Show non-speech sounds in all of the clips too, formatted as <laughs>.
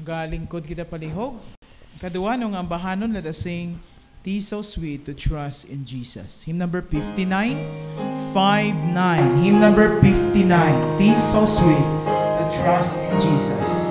galingkod kita palihog. Kaduan nga ambahanon let us sing Tis so sweet to trust in Jesus. Hymn number 59, 59. Hymn number 59. Tis so sweet to trust in Jesus.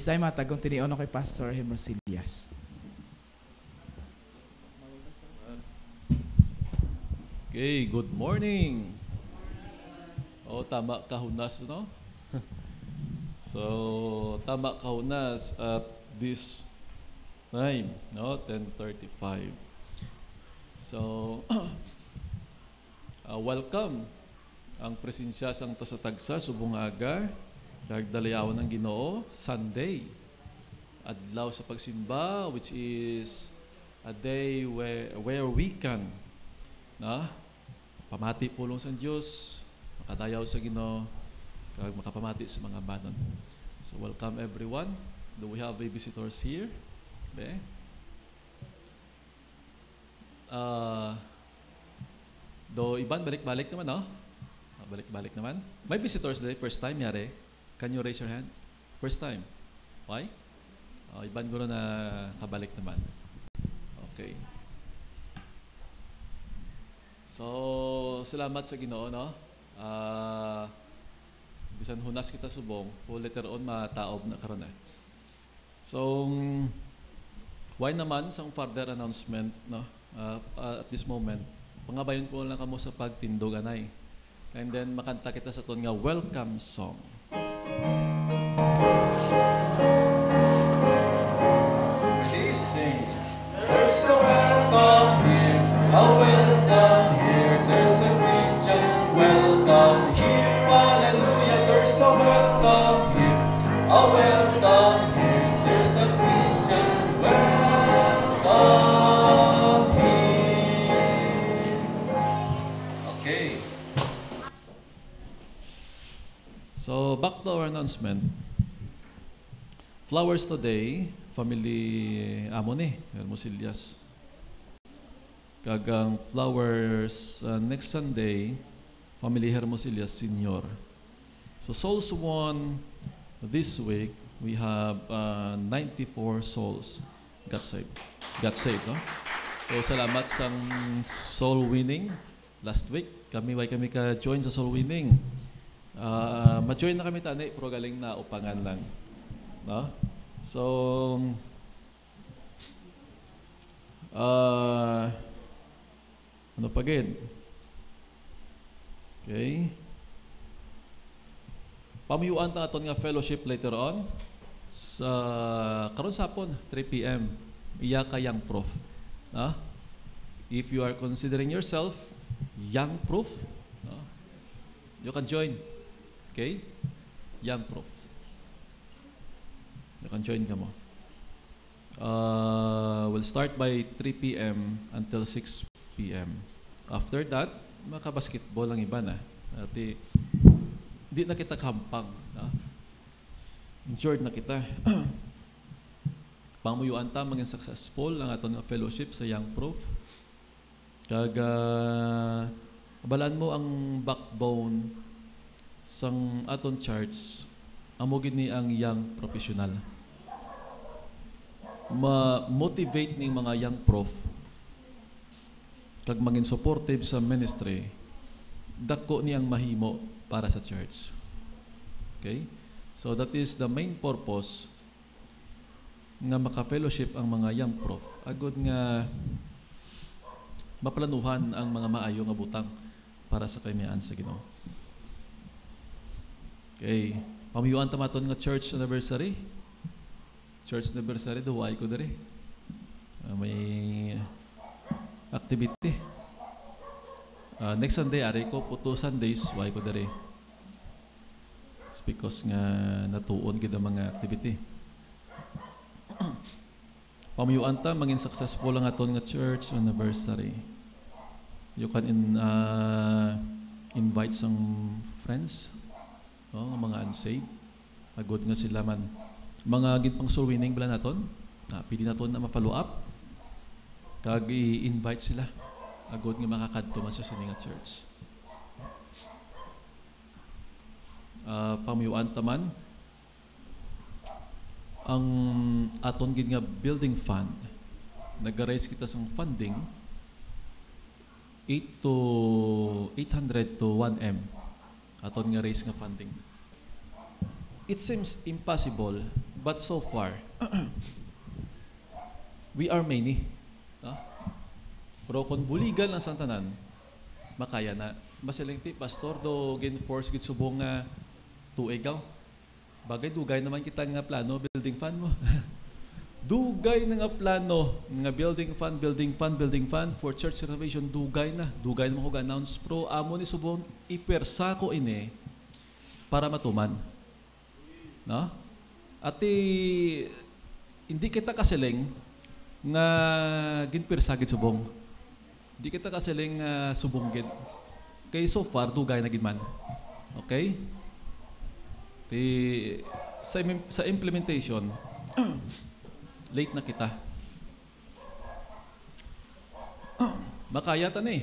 Isay matagong tiniuno kay Pastor Hermosilias. Okay, good morning. O, oh, tama kahunas, no? <laughs> so, tama kahunas at this time, no? 10.35. So, <clears throat> uh, welcome ang presensya sang tasatagsa subong aga Nagdalayawan ng Ginoo Sunday. Adlaw sa pagsimba which is a day where, where we can na pamati pulong sa Dios, makadayaw sa Ginoo, kag makapamati sa mga banon. So welcome everyone. Do we have visitors here? Be? Uh, do iban balik-balik naman, no? Ah, balik-balik naman. May visitors today, first time yari. Can you raise your hand? First time. Why? Oh, iban ko na kabalik naman. Okay. So, salamat sa Ginoo, no? Uh, bisan hunas kita subong, o later on mataob na karon eh. So, why naman sa further announcement, no? Uh, uh, at this moment, pangabayon ko lang kamo sa pagtindog anay. And then makanta kita sa ton nga welcome song. Listen, there's our announcement. Flowers today, family eh, Amone, Hermosilyas. Kagang flowers uh, next Sunday, family Hermosillas Senior. So souls won this week, we have uh, 94 souls got saved. Got saved, no? So salamat sa soul winning last week. Kami, why kami ka-join sa soul winning? Uh, mature na kami tani, pero galing na upangan lang. No? So, uh, ano pa gid? Okay. Pamuyuan ta aton nga fellowship later on sa karon sapon 3 PM. Iya ka yang prof. No? If you are considering yourself young proof, no? you can join. Okay? Yan, Prof. Nakan-join ka mo. Uh, we'll start by 3 p.m. until 6 p.m. After that, makabasketball ang iba na. At eh, di na kita kampag. Na? Insured na kita. <clears throat> Pamuyuan ta mga successful ang aton nga fellowship sa Young Prof. Kag uh, balaan mo ang backbone sang aton church amo ni ang young professional ma-motivate ni mga young prof kag maging supportive sa ministry dako ni ang mahimo para sa church okay so that is the main purpose nga maka-fellowship ang mga young prof agod nga maplanuhan ang mga maayo nga butang para sa kanyaan sa Ginoo Okay. Pamiyuan tamaton nga church anniversary. Church anniversary, duway ko dere. Ah, may activity. Uh, next Sunday, ari ko po two Sundays, duway ko dere. It's because nga natuon gid ang mga activity. Pamiyuan ta mangin successful ang aton nga church anniversary. You can in, uh, invite some friends No, mga unsaved. Agot nga sila man. Mga gid pang surwining bala naton. Na, pili naton na ma-follow up. Kag i-invite sila. Agod nga makakadto man sa sininga church. Uh, pamuyuan taman ang aton gid nga building fund nag-raise kita sang funding ito to 800 to 1M aton nga raise nga funding. It seems impossible, but so far, <clears throat> we are many. No? Ah. Pero kung buligan ang santanan, makaya na. Masilingti, pastor, do ginforce gid subong nga tuigaw. Bagay dugay naman kita nga plano building fund mo. <laughs> Dugay na nga plano nga building fund, building fund, building fund for church renovation dugay na. Dugay na mga announce pro amo ni subong ipersa ko ini para matuman. No? Ati hindi kita kasiling nga ginpirsa gid subong. Hindi kita kasiling nga uh, subong gid. Kay so far dugay na gid man. Okay? Ti sa, sa implementation late na kita. Makaya ta ni. Eh.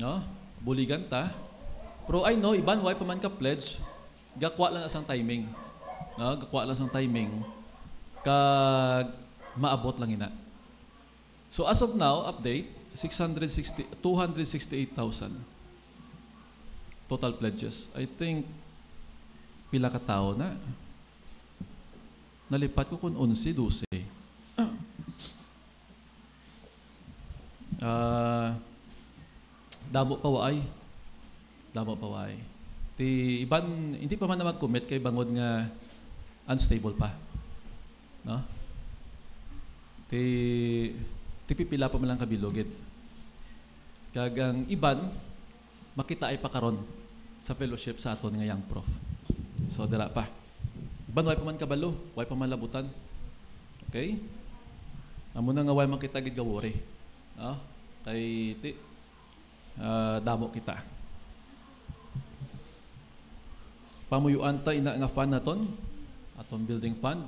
No? Buligan ta. Pero I know, iban why man ka pledge, gakwa lang asang timing. No? Gakwa lang asang timing. Kag maabot lang ina. So as of now, update, 660, 268,000 total pledges. I think pila ka tao na. Nalipat ko kung 11, 12. Uh, dabo pa waay. Dabo pa waay. Ti iban hindi pa man naman commit kay bangod nga unstable pa. No? Ti ti pipila pa man lang kabilogit. Kag iban makita ay pa karon sa fellowship sa aton nga young prof. So dira pa. Iban way pa man kabalo, way pa man labutan. Okay? Amo na nga way makita gid gawore. No? Kay ti, uh, damo kita. Pamuyuan ta ina nga fund naton, aton building fund.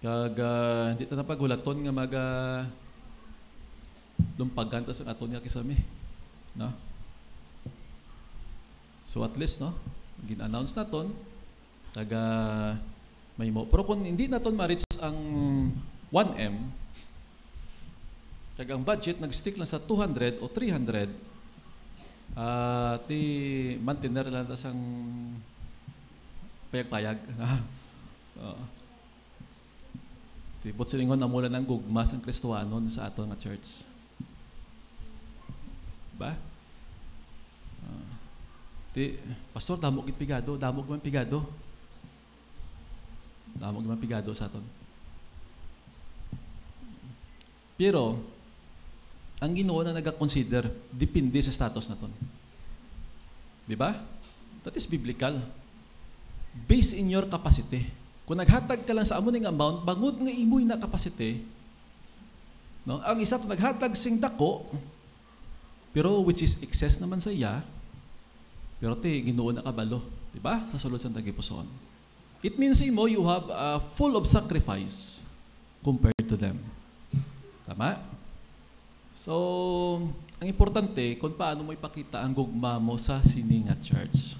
Kag uh, hindi ta napagulaton nga maga lumpagan ta sa aton nga kisami. No? So at least no, gin-announce naton taga may mo. Pero kung hindi naton ma-reach ang 1M, Kag ang budget nag-stick lang sa 200 o 300 uh, ah, ti maintainer lang ta sang payag-payag. uh, <laughs> ti butsingon na mula ng gugma sang Kristuano sa ato nga church. Ba? Uh, ti pastor damo gid pigado, damog man pigado. Damog man pigado sa aton. Pero ang Ginoo na nag-consider depende sa status naton. Di ba? That is biblical. Based in your capacity. Kung naghatag ka lang sa amo nga amount, bangod nga imoy na capacity, no? ang isa to naghatag sing dako, pero which is excess naman sa iya, pero te, Ginoo na kabalo. Di ba? Sa sulod sa tagipuson. It means imo, you have a full of sacrifice compared to them. Tama? So, ang importante kung paano mo ipakita ang gugma mo sa sininga church.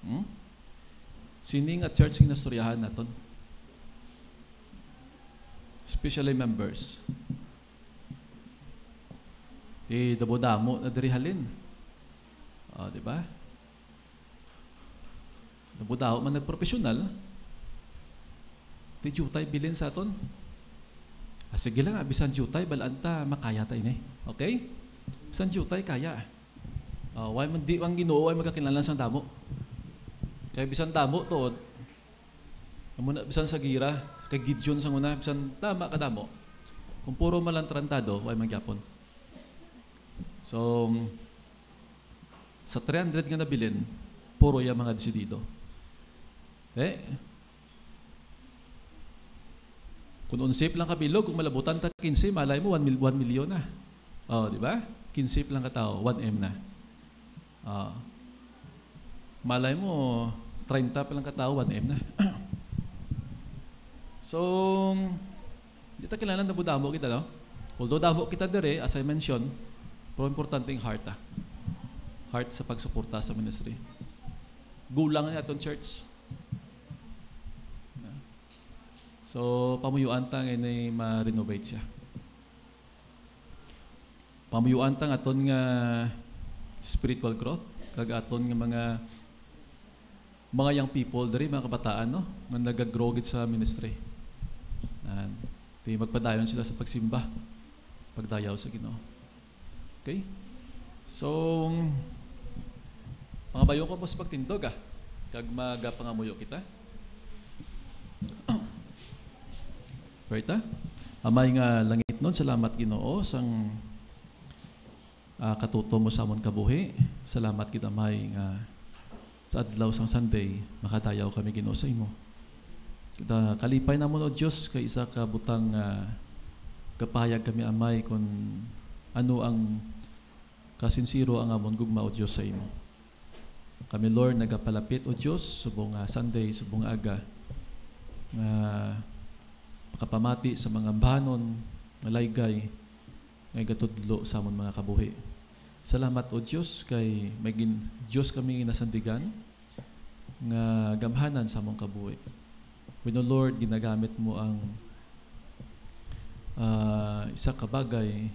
Hmm? Sininga church yung nastoryahan natin. Especially members. Di dabo-damo na dirihalin. Uh, di ba? Dabo-damo man nagprofesional. Di jutay bilin sa aton. Ah, sige lang, ah, bisan jutay, balanta, makaya tayo ni. Okay? Bisan jutay, kaya. Uh, why man di ang ginoo ay magkakilala sa damo. Kaya bisan damo Amo na, bisan sa gira, kay Gideon sa una, bisan tama ka damo. Kung puro malantrantado, why man gyapon. So, sa 300 nga nabilin, puro yung mga disidido. Okay? Eh, kung unsip lang kabilog, kung malabutan ta 15, malay mo 1, mil, 1 milyon na. Oh, di ba? 15 lang katao, 1M na. Oh. Malay mo 30 pa lang katao, 1M na. <clears throat> so, di ta kilala na budamo kita, no? Although damo kita dere, as I mentioned, pero importante yung heart, ah. Heart sa pagsuporta sa ministry. Gulang na itong church. So, pamuyuan ta nga ni ma-renovate siya. Pamuyuan ta aton nga spiritual growth kag aton nga mga mga young people diri mga kabataan no nga nagagrow gid sa ministry. Nan, ti magpadayon sila sa pagsimba, pagdayaw sa Ginoo. Okay? So mga bayo ko po sa pagtindog ah. Kag magapangamuyo kita. Kwarta. Amay nga langit nun, salamat ginoo sang uh, katuto mo sa amon kabuhi. Salamat kita may nga sa adlaw sang Sunday, makadayaw kami ginoo sa imo. Kita kalipay na mo o Diyos kay isa ka butang uh, ah, kapahayag kami amay kon ano ang kasinsiro ang amon gugma o Diyos sa imo. Kami Lord nagapalapit o Diyos subong uh, Sunday subong aga nga uh, makapamati sa mga bahanon, malaygay, ngay gatudlo sa amon mga kabuhi. Salamat o Diyos kay may gin, Diyos kami nasandigan nga gamhanan sa among kabuhi. When, O Lord, ginagamit mo ang uh, isa ka bagay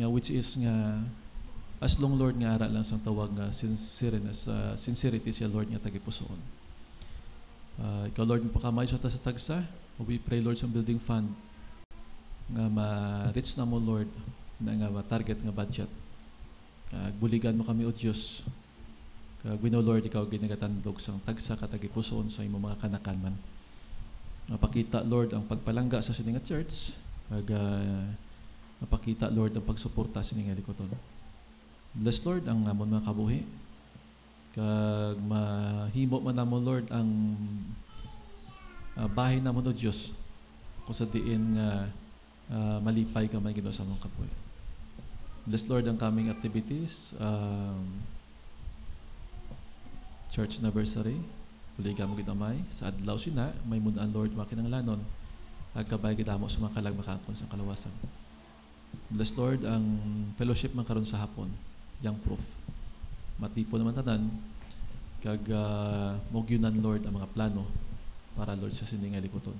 nga which is nga as long Lord nga ara lang sang tawag nga sincereness, uh, sincerity siya Lord nga tagipusoon. Uh, ikaw Lord mo pakamay sa ta sa tagsa, We pray, Lord, sa building fund nga ma-reach na mo, Lord, na nga ma-target nga budget. Kag buligan mo kami, O Diyos. Kag we know, Lord, ikaw ginagatandog sa tagsa katagipuson sa imo mga kanakan man. Mapakita, Lord, ang pagpalangga sa sininga church. Kag uh, mapakita, Lord, ang pagsuporta sa sininga likoton. Bless, Lord, ang amon mga kabuhi. Kag mahimo man mo, Lord, ang uh, bahay na mo no Diyos kung sa diin nga uh, uh, malipay ka man gino sa mong kapoy. Bless Lord ang kaming activities. Um, church anniversary. Uli ka mo ginamay. Sa adlaw sina, may ang Lord makinanglanon. Agkabay kita mo sa mga kalagmakakon sa kalawasan. Bless Lord ang fellowship man karon sa hapon. Yang proof. Matipo naman tanan. Kag uh, ah, mogyunan Lord ang mga plano para Lord sa sining alikuton.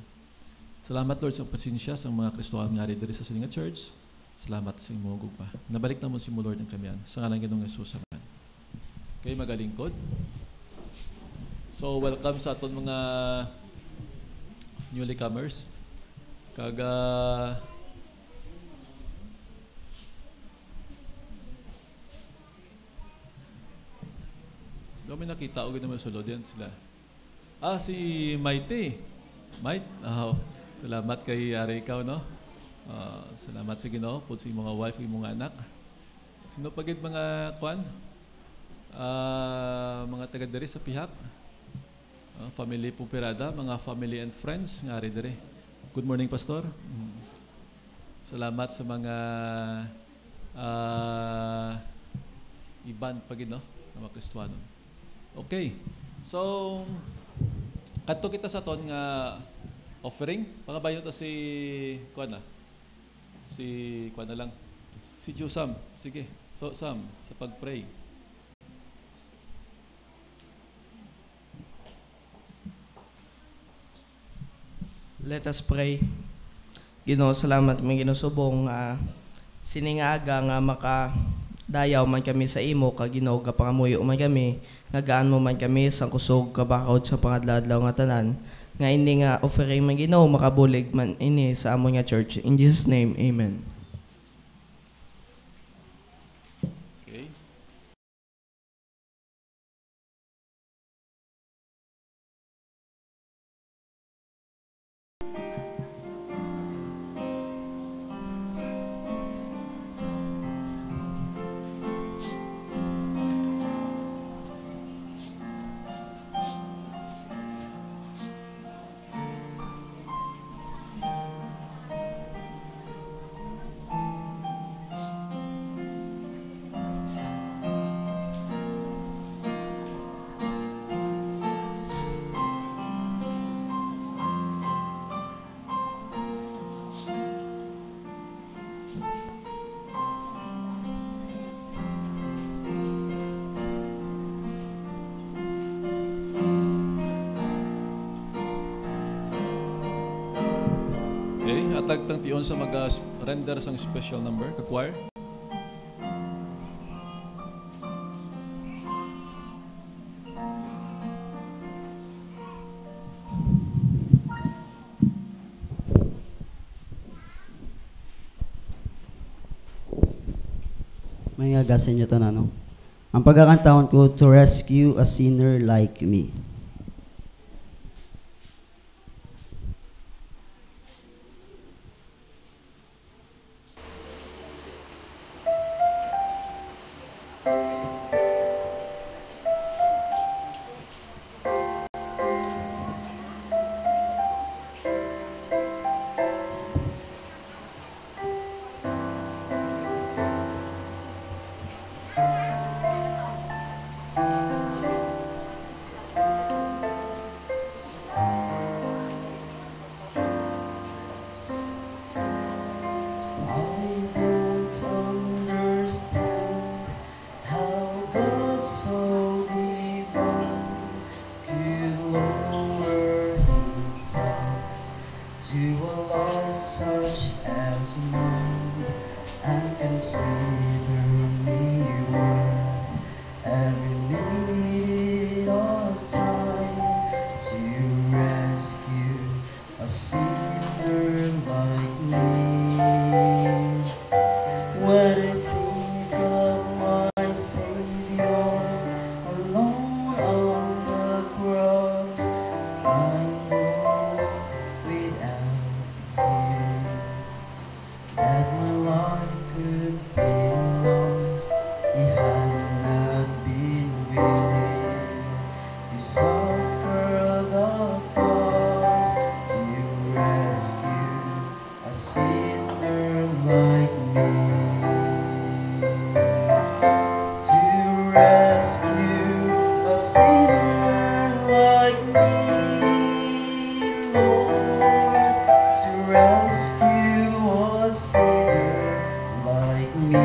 Salamat Lord sa pasensya sa mga Kristohan nga diri sa sininga church. Salamat sa imong gugma. Nabalik na mo si mo Lord ng kamiyan sa ngalan ng Hesus amen. Kay magalingkod. So welcome sa aton mga newly comers. Kaga Dami nakita og naman sulod yan sila. Ah, si Maite. Mike, ah, oh, salamat kay Ari ikaw, no? Uh, salamat sa Ginoo po sa mga wife, mga anak. Sino pagid mga kwan? Uh, mga taga dere sa pihak. Uh, family po Puperada, mga family and friends nga ari dere. Good morning, Pastor. Mm. Salamat sa mga uh, iban pagid, no? Mga Kristwano. Okay. So, Kadto kita sa ton nga offering, pangabayo ta si kuan na. Si kuan na lang. Si Josam sige. To Sam sa pagpray. Let us pray. Ginoo, salamat mga ginusubong uh, ah, siningaga nga maka dayaw man kami sa imo kag Ginoo nga pangamuyo man kami nagaan mo man kami sang kusog kabakod sa pangadlaw nga tanan nga ini nga offering man Ginoo makabulig man ini sa amo nga church in Jesus name amen doon sa mag-render sang special number, ka-choir. May agasin niyo to na, no? Ang pagkakantaon ko, to rescue a sinner like me.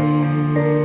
Música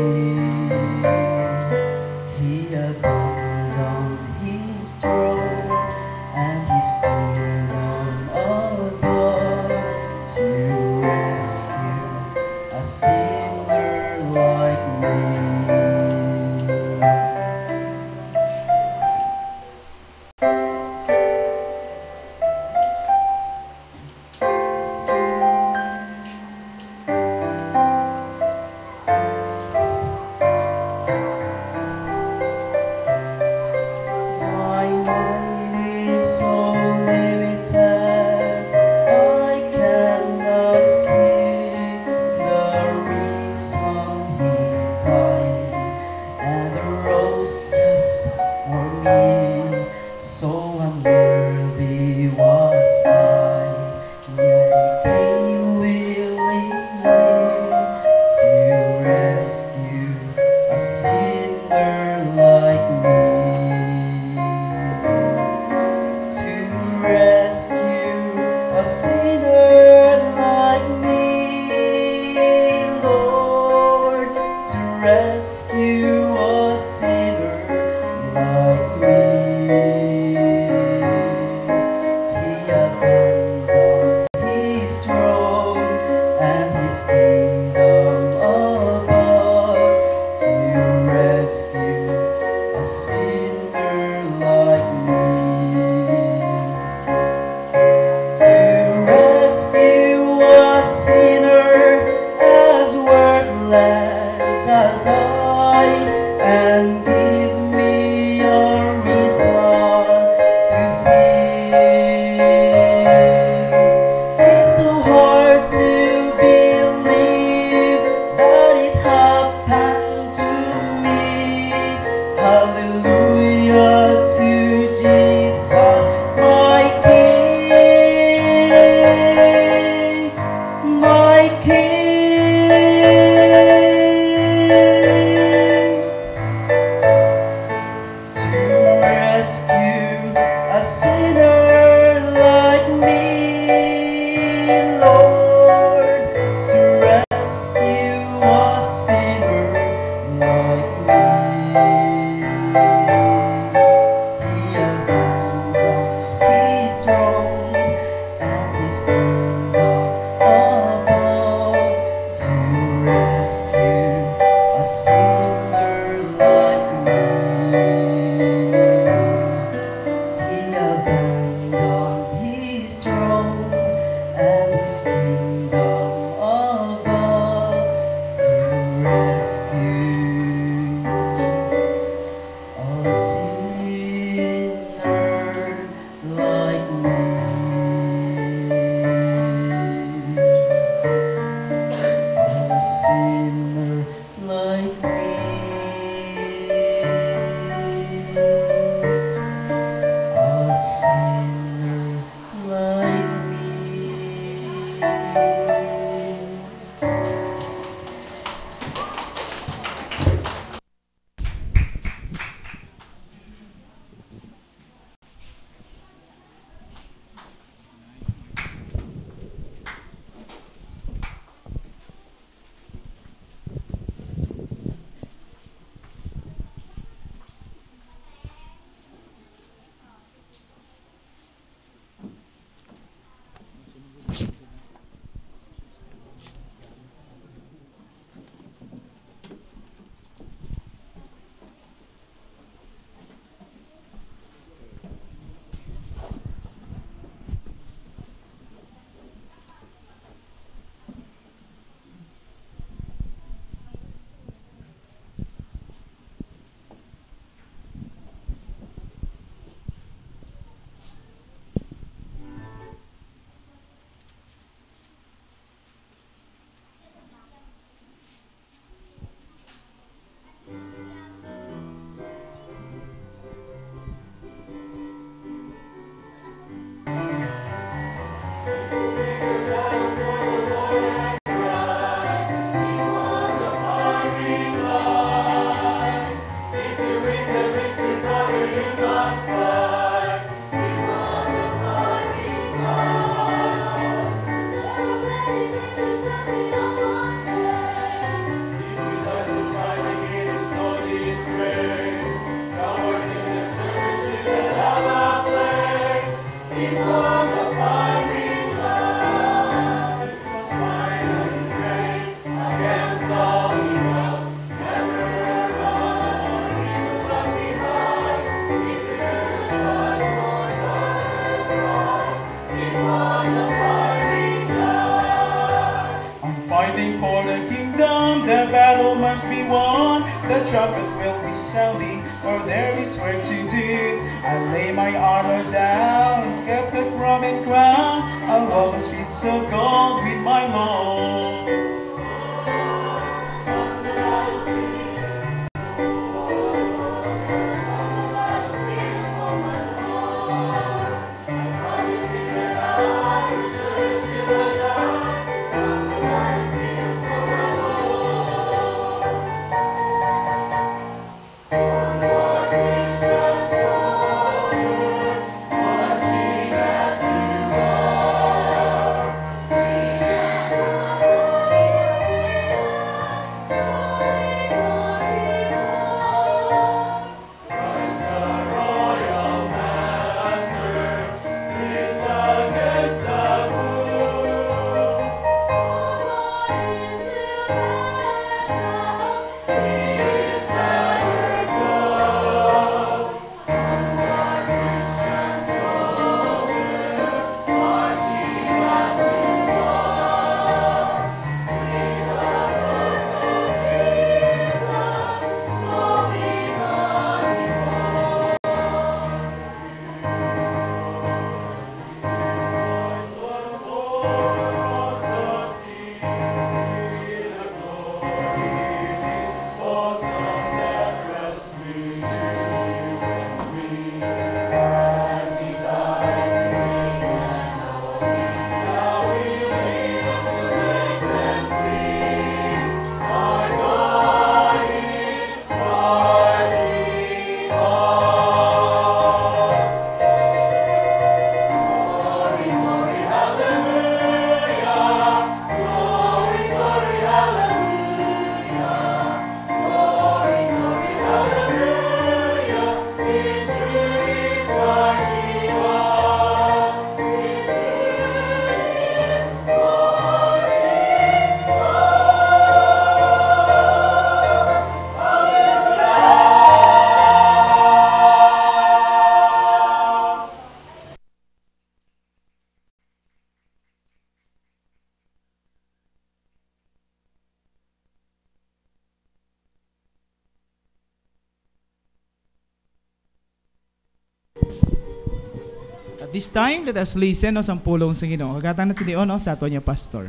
this time, let us listen no, sa pulong sa Ginoo. Kagatan natin diyon no, sa ato niya pastor.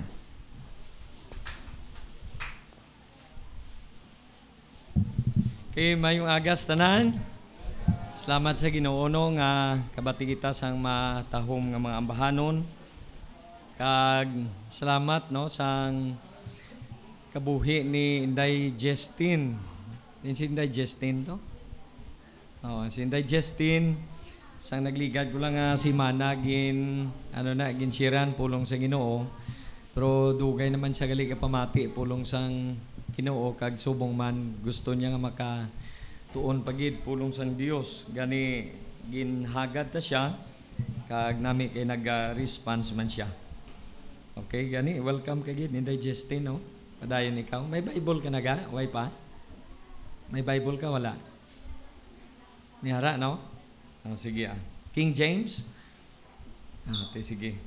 Okay, mayong agas tanan. Salamat sa Ginoo no nga kabati kita sang matahom nga mga ambahanon. Kag salamat no sang kabuhi ni Inday Justin. Din si Inday Justin to? Oh, si Inday Justin Sang nagligad ko lang nga ah, si gin ano na, ginsiran, pulong sa ginoo. Pero dugay naman siya gali pamati, pulong sang ginoo, kag subong man, gusto niya nga maka tuon pagid, pulong sang Dios. Gani, ginhagad ta siya, kag nami kay nag-response man siya. Okay, gani, welcome kay gid ni Digestin, no? Padayon ikaw. May Bible ka na ga? Way pa? May Bible ka? Wala. Nihara, no? Oh, sige ah. King James? Ah, te, sige.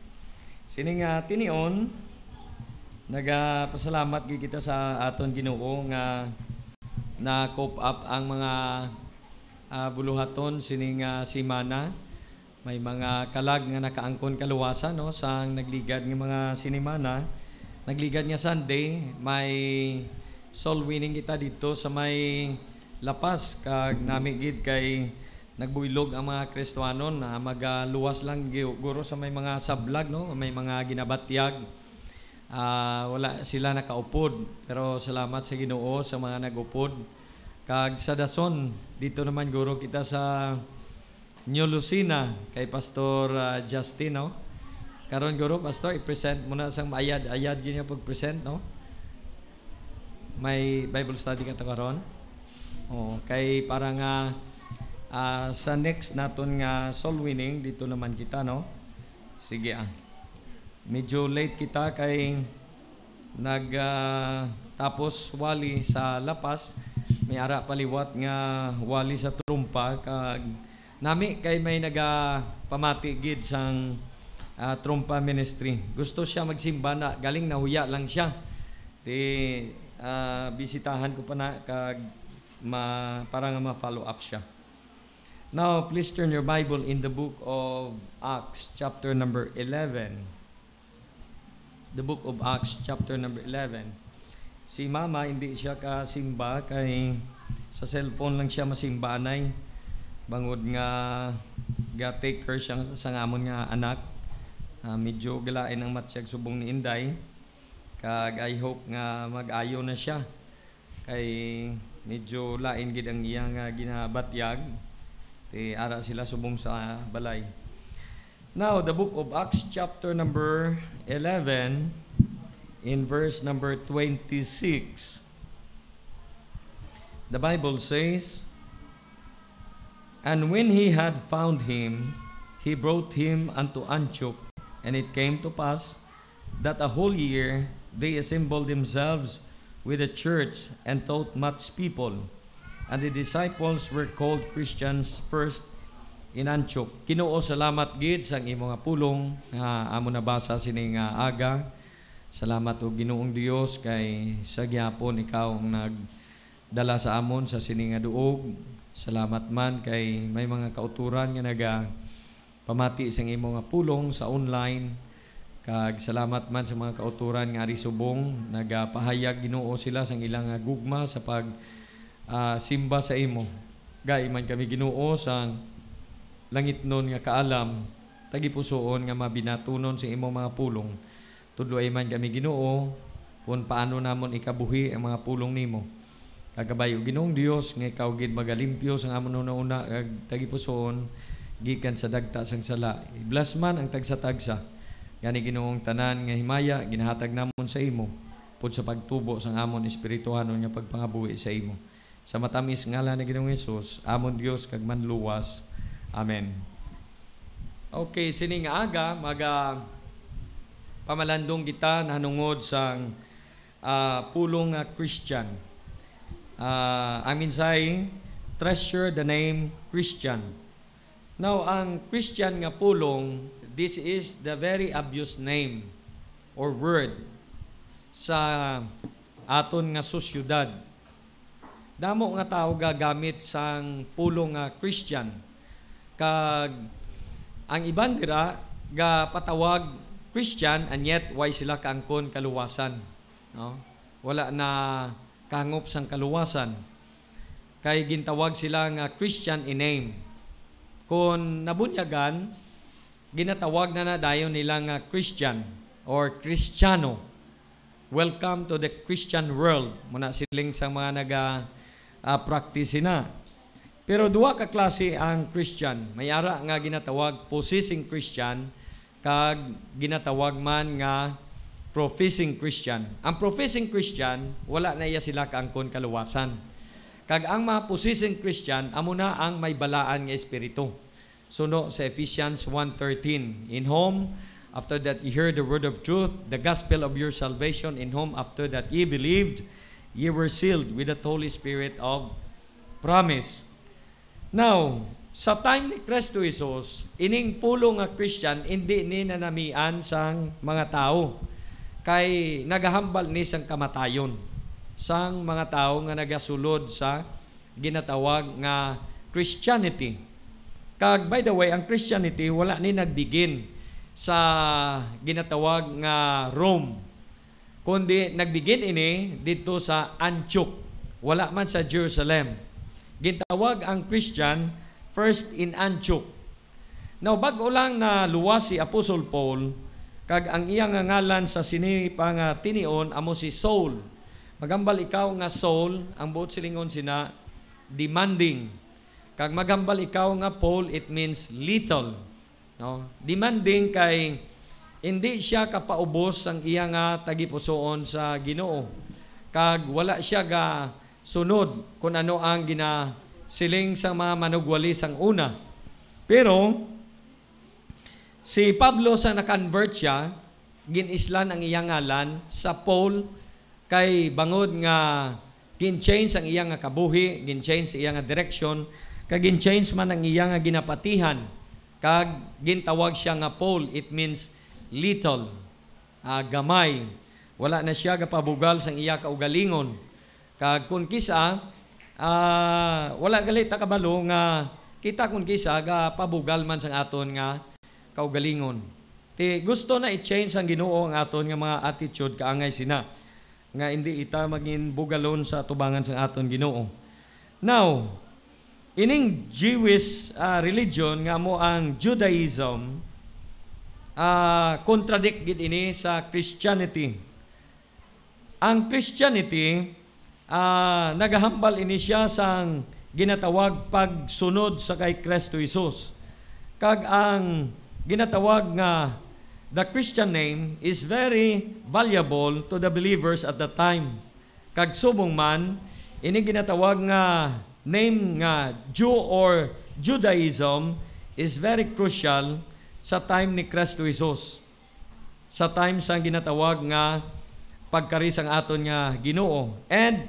Sining uh, ah, tinion, nagapasalamat uh, kita sa aton Ginoo nga uh, na cope up ang mga uh, buluhaton sining uh, simana. May mga kalag nga nakaangkon kaluwasan no sa nagligad ng mga sinimana. Nagligad nga Sunday, may soul winning kita dito sa may lapas kag namigid kay nagbuilog ang mga Kristwano na magaluwas lang guro sa may mga sablag, no? may mga ginabatyag. Uh, wala sila nakaupod. Pero salamat sa ginoo sa mga nagupod. Kag sa dason, dito naman guro kita sa New Lucina kay Pastor uh, Justin. No? Karon guro, Pastor, i-present muna na sa maayad-ayad ganyan pag-present. No? May Bible study ka ta karon. Oh, kay para nga uh, Uh, sa next naton nga soul winning dito naman kita no. Sige ah. Medyo late kita kay nag uh, tapos wali sa lapas may ara paliwat nga wali sa trumpa kag nami kay may naga pamati gid sang uh, trumpa ministry. Gusto siya magsimba na galing na huya lang siya. Di uh, bisitahan ko pa na kag ma, para nga ma-follow up siya. Now, please turn your Bible in the book of Acts, chapter number 11. The book of Acts, chapter number 11. Si mama, hindi siya kasimba, kay sa cellphone lang siya masimba, nay. Bangod nga, ga-take her siya sa ngamon nga anak. Uh, medyo galain ang matsyag subong ni Inday. Kag I hope nga mag-ayo na siya. Kay medyo lain gid ang iyang uh, ginabatyag Di eh, ara sila subong sa balay. Now, the book of Acts chapter number 11 in verse number 26. The Bible says, And when he had found him, he brought him unto Antioch. And it came to pass that a whole year they assembled themselves with the church and taught much people and the disciples were called Christians first in Antioch. Kinoo salamat gid sa imong pulong nga amo nabasa sining uh, aga. Salamat o Ginoong Dios kay sa gyapon ikaw ang nagdala sa amon sa sining duog. Salamat man kay may mga kauturan nga naga pamati sa imong pulong sa online Kag salamat man sa mga kauturan nga ari subong nagapahayag Ginoo sila sa ilang gugma sa pag uh, simba sa imo. Gay man kami ginuo sang langit nun nga kaalam, tagipusoon nga mabinatunon sa imo mga pulong. Tudloay man kami ginuo kung paano namon ikabuhi ang mga pulong nimo. Kagabayo og Ginoong Dios nga ikaw gid magalimpyo sang amon una una kag tagipusoon gikan sa dagta sang sala. I-bless man ang tagsa-tagsa. Gani Ginoong tanan nga himaya ginahatag namon sa imo pud sa pagtubo sang amon espirituhanon nga pagpangabuhi sa imo sa matamis ngala ni Ginoong Hesus, amon Dios kag manluwas. Amen. Okay, sining aga maga pamalandong kita nanungod sang uh, pulong uh, Christian. Uh, ah, mean say, treasure the name Christian. Now, ang Christian nga pulong, this is the very obvious name or word sa aton nga sosyudad Damo nga tao gagamit sang pulong nga Christian. Kag ang iban dira ga patawag Christian and yet why sila kaangkon kaluwasan. No? Wala na kangop sang kaluwasan. Kay gintawag sila nga Christian in name. Kung nabunyagan, ginatawag na na dayon nila nga Christian or Cristiano. Welcome to the Christian world. Muna siling sa mga naga uh, ah, practice na. Pero duwa ka klase ang Christian. May ara nga ginatawag possessing Christian kag ginatawag man nga professing Christian. Ang professing Christian wala na iya sila kaangkon kaluwasan. Kag ang mga possessing Christian amo na ang may balaan nga espiritu. Suno sa Ephesians 1:13, in whom after that ye heard the word of truth, the gospel of your salvation, in whom after that ye believed, ye were sealed with the Holy Spirit of promise. Now, sa time ni Kristo Isos, ining pulong nga Christian, hindi ni nanamian sang mga tao. Kay nagahambal ni sang kamatayon. Sang mga tao nga nagasulod sa ginatawag nga Christianity. Kag, by the way, ang Christianity wala ni nagbigin sa ginatawag nga Rome kundi nagbigin ini dito sa Antioch, wala man sa Jerusalem. Gitawag ang Christian first in Antioch. Now bago lang na luwas si Apostle Paul kag ang iyang ngalan sa sini pa tinion amo si Saul. Magambal ikaw nga Saul, ang buot silingon sina demanding. Kag magambal ikaw nga Paul, it means little. No? Demanding kay hindi siya kapaubos ang iya nga tagipusoon sa Ginoo. Kag wala siya ga sunod kung ano ang ginasiling sa mga manugwali sang una. Pero si Pablo sa na-convert siya, ginislan ang iyang ngalan sa Paul kay bangod nga gin-change ang iyang nga kabuhi, gin-change iyang nga direction, kag gin-change man ang iyang nga ginapatihan, kag gintawag siya nga Paul, it means little, uh, gamay. Wala na siya kapabugal sang iya kaugalingon. Kag kun kisa, uh, wala galit kabalo nga kita kun kisa ga man sang aton nga kaugalingon. Ti gusto na i-change ang Ginoo ang aton nga mga attitude kaangay sina nga hindi ita maging bugalon sa tubangan sang aton Ginoo. Now, ining Jewish uh, religion nga mo ang Judaism uh, contradict gid ini sa Christianity. Ang Christianity uh, ah, nagahambal ini siya sang ginatawag pagsunod sa kay Kristo Jesus. Kag ang ginatawag nga the Christian name is very valuable to the believers at the time. Kag subong man ini ginatawag nga name nga Jew or Judaism is very crucial sa time ni Kristo Jesus. Sa time sa ginatawag nga pagkarisang aton nga Ginoo. And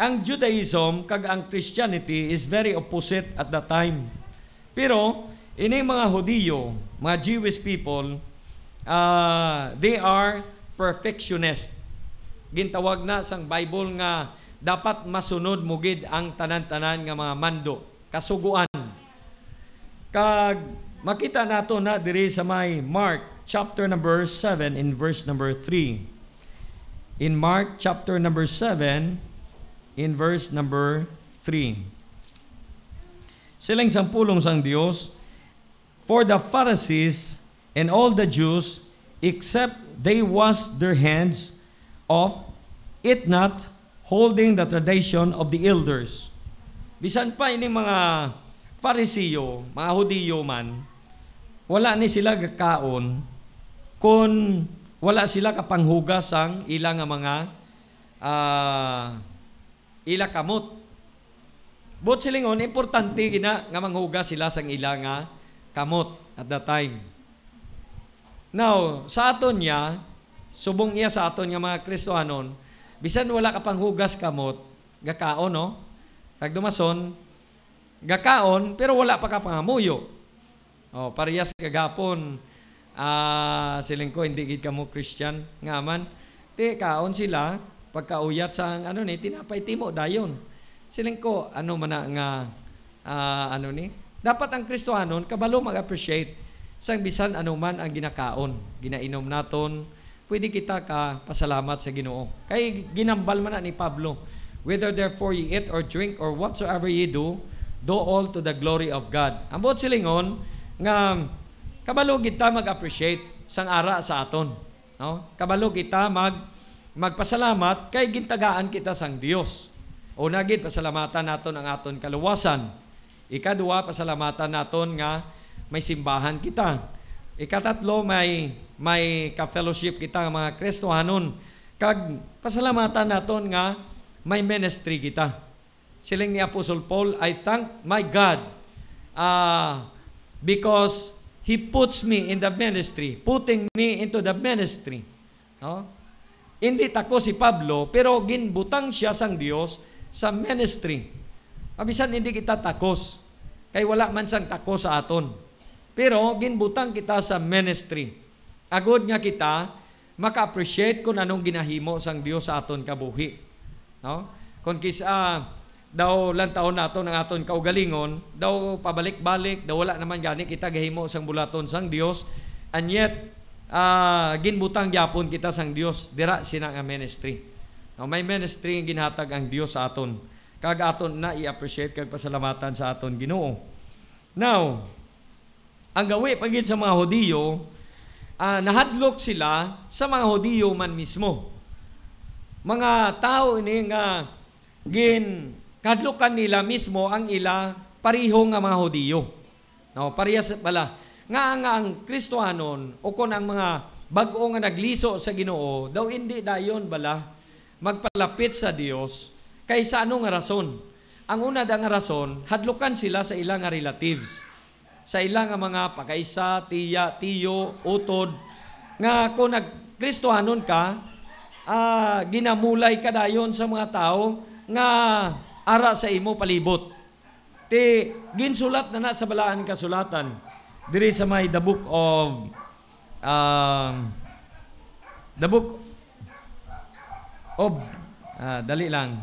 ang Judaism kag ang Christianity is very opposite at that time. Pero ini mga Hudiyo, mga Jewish people, uh, they are perfectionist. Gintawag na sang Bible nga dapat masunod mugid ang tanan-tanan nga mga mando, kasuguan. Kag Makita nato na diri sa may Mark chapter number 7 in verse number 3. In Mark chapter number 7 in verse number 3. Silang sampulong sang Dios for the Pharisees and all the Jews except they washed their hands of it not holding the tradition of the elders. Bisan pa ini mga Farisiyo, mga Hudiyo man, wala ni sila gakaon kun wala sila kapanghugas ang ila nga mga uh, ila kamot. But silingon, importante gina nga manghugas sila sang ila nga kamot at that time. Now, sa aton niya, subong iya sa aton nga mga Kristohanon, bisan wala ka panghugas kamot, gakaon no? Kag dumason, gakaon pero wala pa ka pangamuyo. Oh, parehas kagapon. Ah, uh, siling ko hindi gid kamo Christian nga man. Te kaon sila pagkauyat sa ano ni tinapay timo dayon. Siling ko ano man nga uh, ano ni dapat ang Kristohanon kabalo mag-appreciate sang bisan anuman ang ginakaon, ginainom naton, pwede kita ka pasalamat sa Ginoo. Kay ginambal man na ni Pablo, whether therefore ye eat or drink or whatsoever ye do, do all to the glory of God. Ang buot silingon, nga kabalo kita mag-appreciate sang ara sa aton. No? Kabalo kita mag magpasalamat kay gintagaan kita sang Dios. O gid pasalamatan naton ang aton kaluwasan. Ikadua pasalamatan naton nga may simbahan kita. Ikatatlo may may ka-fellowship kita mga Kristohanon. Kag pasalamatan naton nga may ministry kita. Siling ni Apostle Paul, I thank my God uh, because He puts me in the ministry, putting me into the ministry. No? Hindi tako si Pablo, pero ginbutang siya sang Dios sa ministry. Abisan hindi kita takos. Kay wala man sang tako sa aton. Pero ginbutang kita sa ministry. Agod nga kita maka-appreciate kung anong ginahimo sang Dios sa aton kabuhi. No? Kung kisa daw lang taon nato ng aton kaugalingon, daw pabalik-balik, daw wala naman gani kita gahimo sang bulaton sang Dios. And yet, uh, ginbutang gyapon kita sang Dios, dira sina nga ministry. Now, may ministry nga ginhatag ang Dios sa aton. Kag aton na i-appreciate kag pasalamatan sa aton Ginoo. Now, ang gawi pagid sa mga Hudiyo, uh, ah, nahadlok sila sa mga Hudiyo man mismo. Mga tao ini nga gin kadlo nila mismo ang ila pariho nga mga Hudiyo. No, parehas pala. Nga nga ang Kristohanon o kon ang mga bag-o nga nagliso sa Ginoo, daw hindi dayon bala magpalapit sa Dios kaysa ano nga rason? Ang una da nga rason, hadlukan sila sa ilang nga relatives. Sa ilang nga mga pakaisa, tiya, tiyo, utod nga kung nag-Kristohanon ka, ah, ginamulay ka dayon sa mga tao nga ara sa imo palibot. Ti ginsulat na na sa balaan kasulatan diri sa may the book of um, the book of ah, dali lang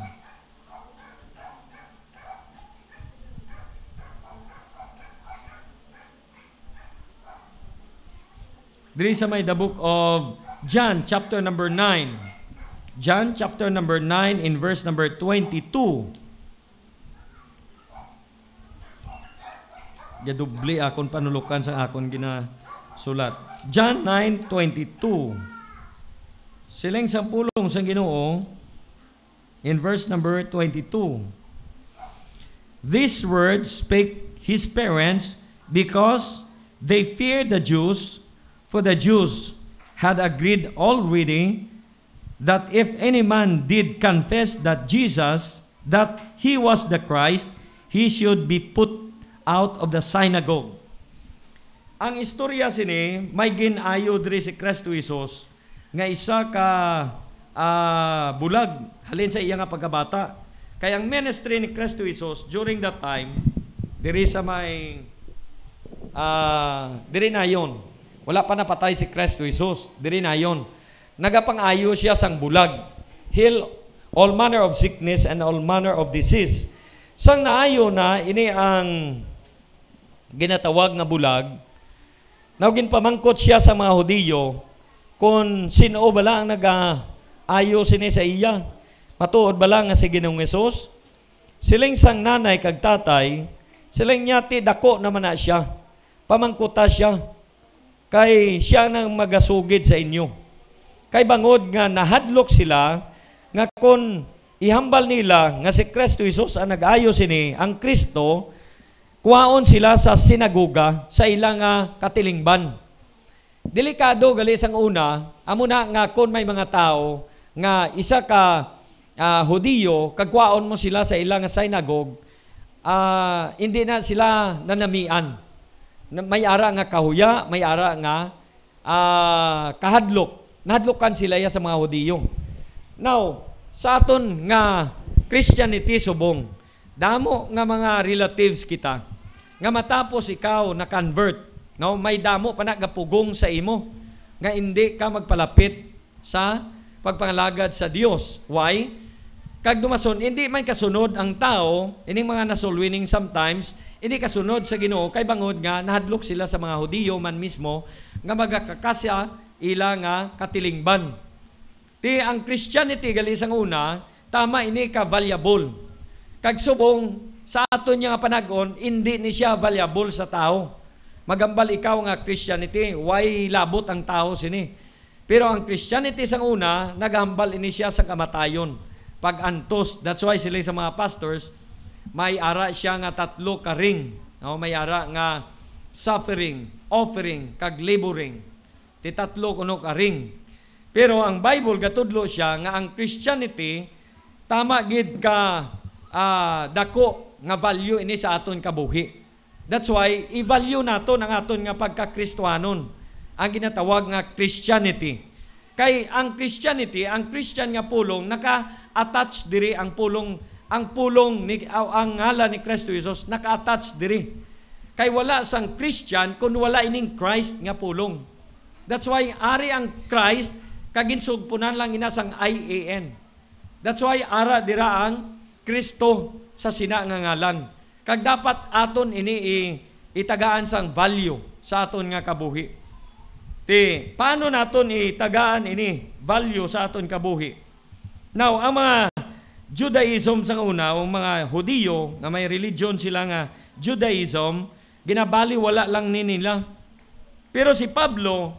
Diri sa may the book of John chapter number 9. John chapter number 9 in verse number 22. gadubli akon panulukan sa akon gina sulat. John 9:22. Siling sa pulong sa Ginoo in verse number 22. These words spake his parents because they feared the Jews, for the Jews had agreed already that if any man did confess that Jesus, that he was the Christ, he should be put out of the synagogue. Ang istorya sini may ginayo diri si Kristo Isos nga isa ka uh, bulag halin sa iya nga pagkabata. Kay ang ministry ni Kristo Isos during that time diri sa may uh, diri na yon. Wala pa napatay si Kristo Isos, diri na yon. Nagapangayo siya sang bulag. Heal all manner of sickness and all manner of disease. Sang naayo na ini ang ginatawag nga bulag. Naugin ginpamangkot siya sa mga Hudiyo kung sino bala ang nag-ayo sini sa iya. Matuod bala nga si Ginoong Yesus. Siling sang nanay kag tatay, siling nyati dako naman na siya. Pamangkota siya. Kay siya nang magasugid sa inyo. Kay bangod nga nahadlok sila nga kung ihambal nila nga si Kristo Isus ang nag-ayo sini, ang Kristo, Kuhaon sila sa sinagoga sa ilang uh, katilingban. Delikado gali sang una, amo na nga kon may mga tao nga isa ka uh, Hudiyo, kagkuhaon mo sila sa ilang sinagog, uh, hindi na sila nanamian. May ara nga kahuya, may ara nga uh, kahadlok. Nahadlokan sila ya sa mga Hudiyo. Now, sa aton nga Christianity subong, Damo nga mga relatives kita nga matapos ikaw na convert, no? May damo pa na gapugong sa imo nga hindi ka magpalapit sa pagpangalagad sa Dios. Why? Kag dumason, hindi man kasunod ang tao, ining mga nasulwining sometimes, hindi kasunod sa Ginoo kay bangod nga nahadlok sila sa mga Hudiyo man mismo nga magakakasya ila nga katilingban. Ti ang Christianity gali sang una tama ini ka valuable. Kag subong sa aton nga panahon indi ni siya valuable sa tao. Magambal ikaw nga Christianity, why labot ang tao sini? Pero ang Christianity sang una, nagambal ini siya sa kamatayon. Pag-antos, that's why sila sa mga pastors, may ara siya nga tatlo ka ring. No, may ara nga suffering, offering, kag laboring. Ti tatlo kuno ka ring. Pero ang Bible gatudlo siya nga ang Christianity tama gid ka uh, dako nga value ini sa aton kabuhi. That's why i-value nato ang aton nga pagka-Kristwanon, ang ginatawag nga Christianity. Kay ang Christianity, ang Christian nga pulong naka-attach diri ang pulong ang pulong ni uh, ang ngala ni Kristo Jesus naka-attach diri. Kay wala sang Christian kun wala ining Christ nga pulong. That's why ari ang Christ kaginsugpunan lang ina sang IAN. That's why ara dira ang Kristo sa sina nga ngalan. Kag dapat aton ini i, itagaan sang value sa aton nga kabuhi. Ti paano naton itagaan ini value sa aton kabuhi? Now, ang mga Judaism sa una, ang mga Hudiyo na may religion sila nga Judaism, ginabaliwala lang ni nila. Pero si Pablo,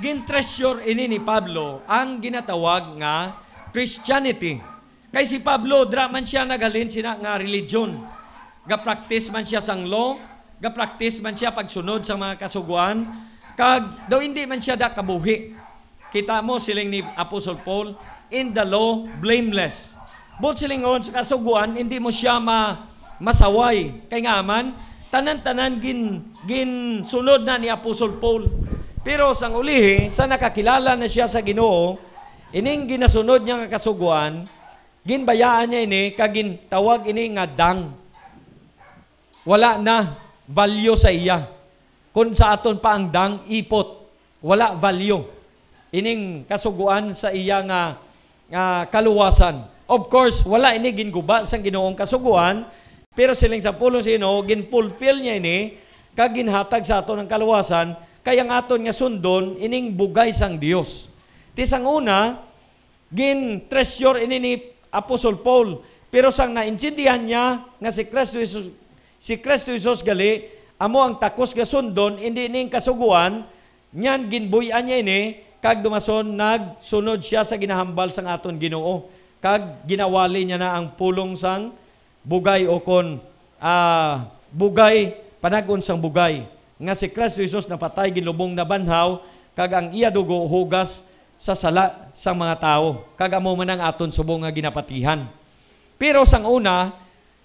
gintreasure ini ni Pablo ang ginatawag nga Christianity. Kay si Pablo, dra man siya nagalin sina nga religion. Ga-practice man siya sang law, ga-practice man siya pagsunod sa mga kasuguan, kag daw hindi man siya da kabuhi. Kita mo siling ni Apostle Paul, in the law, blameless. But silingon sa kasuguan, hindi mo siya ma masaway. Kay nga man, tanan-tanan gin, gin sunod na ni Apostle Paul. Pero sang ulihi, sa nakakilala na siya sa ginoo, ining ginasunod niya nga kasuguan, ginbayaan niya ini kagin tawag ini nga dang. Wala na value sa iya. Kun sa aton pa ang dang ipot, wala value. Ining kasuguan sa iya nga uh, kaluwasan. Of course, wala ini ginguba sa Ginoong kasuguan, pero siling sa pulo sino fulfill niya ini kag ginhatag sa aton ang kaluwasan kay ang aton nga sundon ining bugay sang Dios. Ti sang una, gin treasure ini ni Apostol Paul. Pero sang naintindihan niya nga si Kristo Jesus, si Kristo Jesus gali, amo ang takos nga sundon, hindi ning kasuguan, nyan ginbuyan niya ini, kag dumason nagsunod siya sa ginahambal sang aton Ginoo. Kag ginawali niya na ang pulong sang bugay o kon uh, bugay panagon sang bugay nga si Kristo Jesus napatay ginlubong na banhaw kag ang iya dugo hugas sa sala sang mga tao. Kagamo man ang aton subong nga ginapatihan. Pero sang una,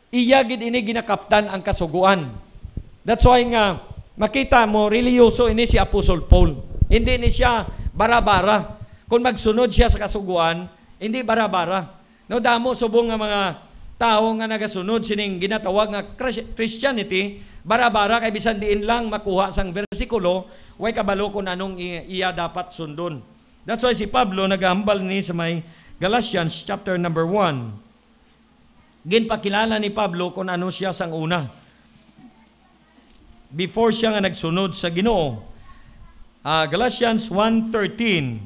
iya gid ini ginakaptan ang kasuguan. That's why nga makita mo reliyoso ini si Apostle Paul. Hindi ni siya barabara. bara Kung magsunod siya sa kasuguan, hindi barabara. No damo subong nga mga tao nga nagasunod sining ginatawag nga Christianity barabara kay bisan diin lang makuha sang versikulo, way kabalo kun anong iya dapat sundon. That's why si Pablo nagahambal ni sa may Galatians chapter number 1. Ginpakilala ni Pablo kung ano siya sang una. Before siya nga nagsunod sa Ginoo. Uh, Galatians 1:13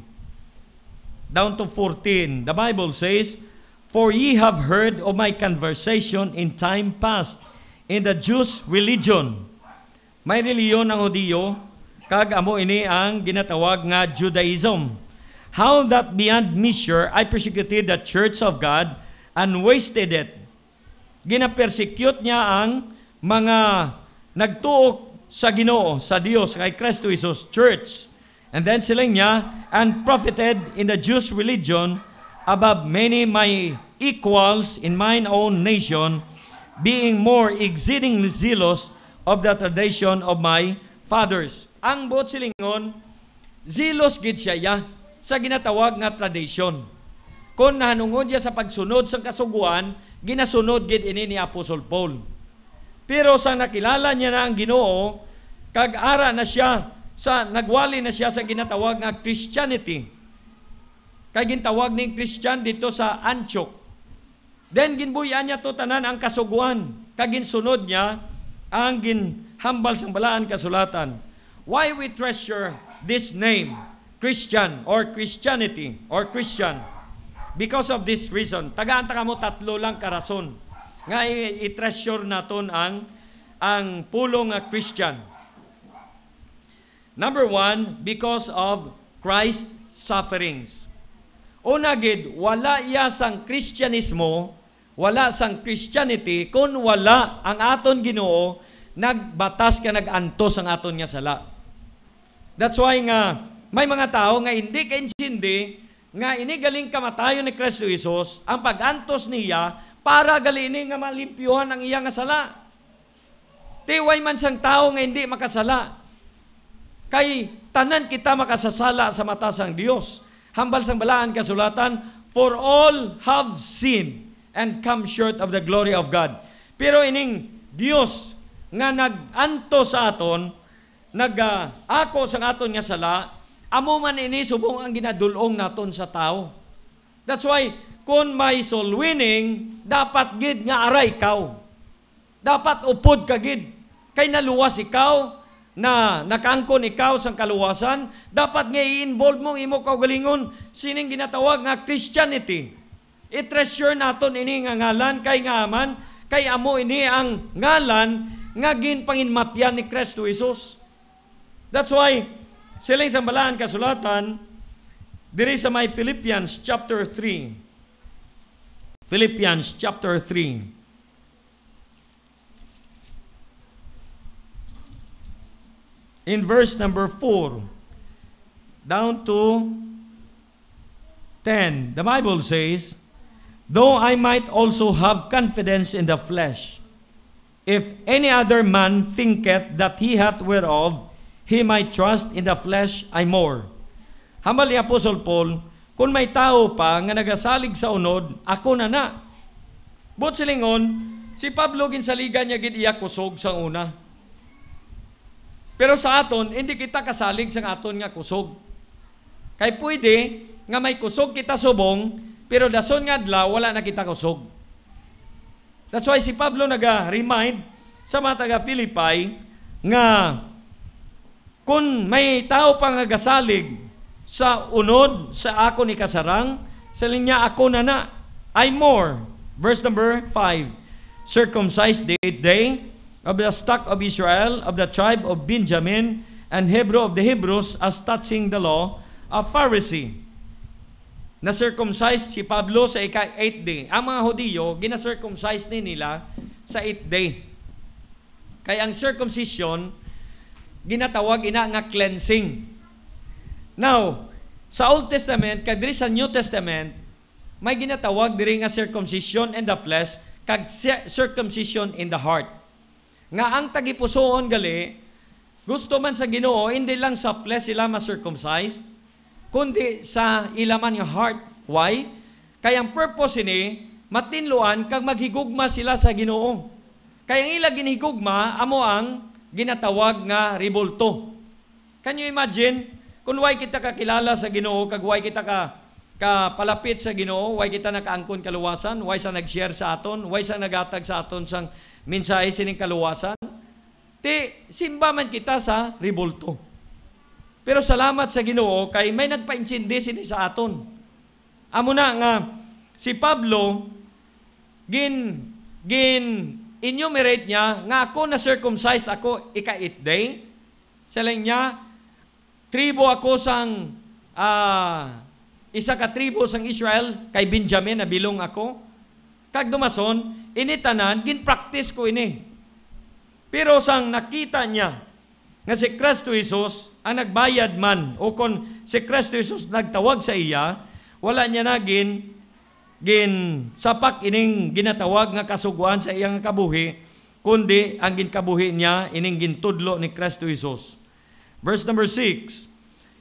down to 14. The Bible says, "For ye have heard of my conversation in time past in the Jews religion." May reliyon ang Hudiyo, kag amo ini ang ginatawag nga Judaism how that beyond measure I persecuted the church of God and wasted it. Ginapersecute niya ang mga nagtuok sa Ginoo, sa Dios, kay Kristo Jesus Church. And then siling niya, and profited in the Jewish religion above many my equals in mine own nation, being more exceedingly zealous of the tradition of my fathers. Ang bot silingon, zealous gid siya ya sa ginatawag nga tradisyon. Kung nahanungod siya sa pagsunod sa kasuguan, ginasunod gid ini ni Apostle Paul. Pero sa nakilala niya na ang Ginoo, kag-ara na siya sa nagwali na siya sa ginatawag nga Christianity. Kay gintawag ni Christian dito sa Antioch. Then ginbuyan niya to tanan ang kasuguan, kag ginsunod niya ang ginhambal sang balaan kasulatan. Why we treasure this name? Christian or Christianity or Christian. Because of this reason, tagaan-taka mo tatlo lang karason nga i-treasure naton ang ang pulong nga Christian. Number one, because of Christ sufferings. Una gid, wala iya sang Christianismo, wala sang Christianity kun wala ang aton Ginoo nagbatas ka nagantos ang aton nga sala. That's why nga may mga tao nga hindi kaintindi nga inigaling kamatayon ni Kristo Isos ang pagantos niya para galini nga malimpyuhan ang iya nga sala. Tiway man sang tao nga hindi makasala. Kay tanan kita makasasala sa mata sang Dios. Hambal sang balaan kasulatan, For all have sinned and come short of the glory of God. Pero ining Dios nga nag naganto sa aton, nagako uh, sa aton nga sala, Amo man ini subong ang ginadulong naton sa tao. That's why kung may soul winning, dapat gid nga aray ikaw. Dapat upod ka gid. Kay naluwas ikaw na nakaangkon ikaw sa kaluwasan, dapat nga i-involve mo imo kaugalingon sining ginatawag nga Christianity. I-treasure naton ini nga ngalan kay nga man, kay amo ini ang ngalan nga ginpanginmatyan ni Kristo Jesus. That's why Siling sambalaan kasulatan diri sa may Philippians chapter 3. Philippians chapter 3. In verse number 4 down to 10, the Bible says, Though I might also have confidence in the flesh, if any other man thinketh that he hath whereof he might trust in the flesh ay more. Hamal ni Apostle Paul, kung may tao pa nga nagasalig sa unod, ako na na. But silingon, si Pablo ginsaligan niya gidiya kusog sa una. Pero sa aton, hindi kita kasalig sa aton nga kusog. Kay pwede nga may kusog kita subong, pero dason nga adla, wala na kita kusog. That's why si Pablo naga-remind sa mga taga Philippi nga kung may tao pang agasalig sa unod, sa ako ni Kasarang, sa linya ako na na, I more. Verse number 5. Circumcised the eighth day of the stock of Israel, of the tribe of Benjamin, and Hebrew of the Hebrews, as touching the law, a Pharisee. Na-circumcised si Pablo sa ika-8 day. Ang mga Hudiyo, ginacircumcised ni nila sa 8 day. Kaya ang circumcision, ginatawag ina nga cleansing. Now, sa Old Testament kag diri sa New Testament may ginatawag diri nga circumcision in the flesh kag circumcision in the heart. Nga ang tagipusoon gali gusto man sa Ginoo hindi lang sa flesh sila ma-circumcised kundi sa ilaman nga heart. Why? Kaya ang purpose ni matinluan kag maghigugma sila sa Ginoo. Kaya ang ila ginhigugma amo ang ginatawag nga ribulto. Can you imagine? Kung why kita kakilala sa Ginoo, kag why kita ka kapalapit sa Ginoo, why kita nakaangkon kaluwasan, why sa nag-share sa aton, why sa nagatag sa aton sang mensahe sining kaluwasan, ti simba man kita sa ribulto. Pero salamat sa Ginoo kay may nagpaintindi sini sa aton. Amo na nga si Pablo gin gin Inumerate niya, nga ako na circumcised ako ika day. Saling niya, tribo ako sang uh, isa ka tribo sang Israel kay Benjamin na bilong ako. Kag dumason, ini tanan gin practice ko ini. Pero sang nakita niya nga si Kristo Jesus ang nagbayad man o kon si Kristo Jesus nagtawag sa iya, wala niya nagin gin sapak ining ginatawag nga kasuguan sa iyang kabuhi kundi ang ginkabuhi niya ining gintudlo ni Kristo Jesus. Verse number 6.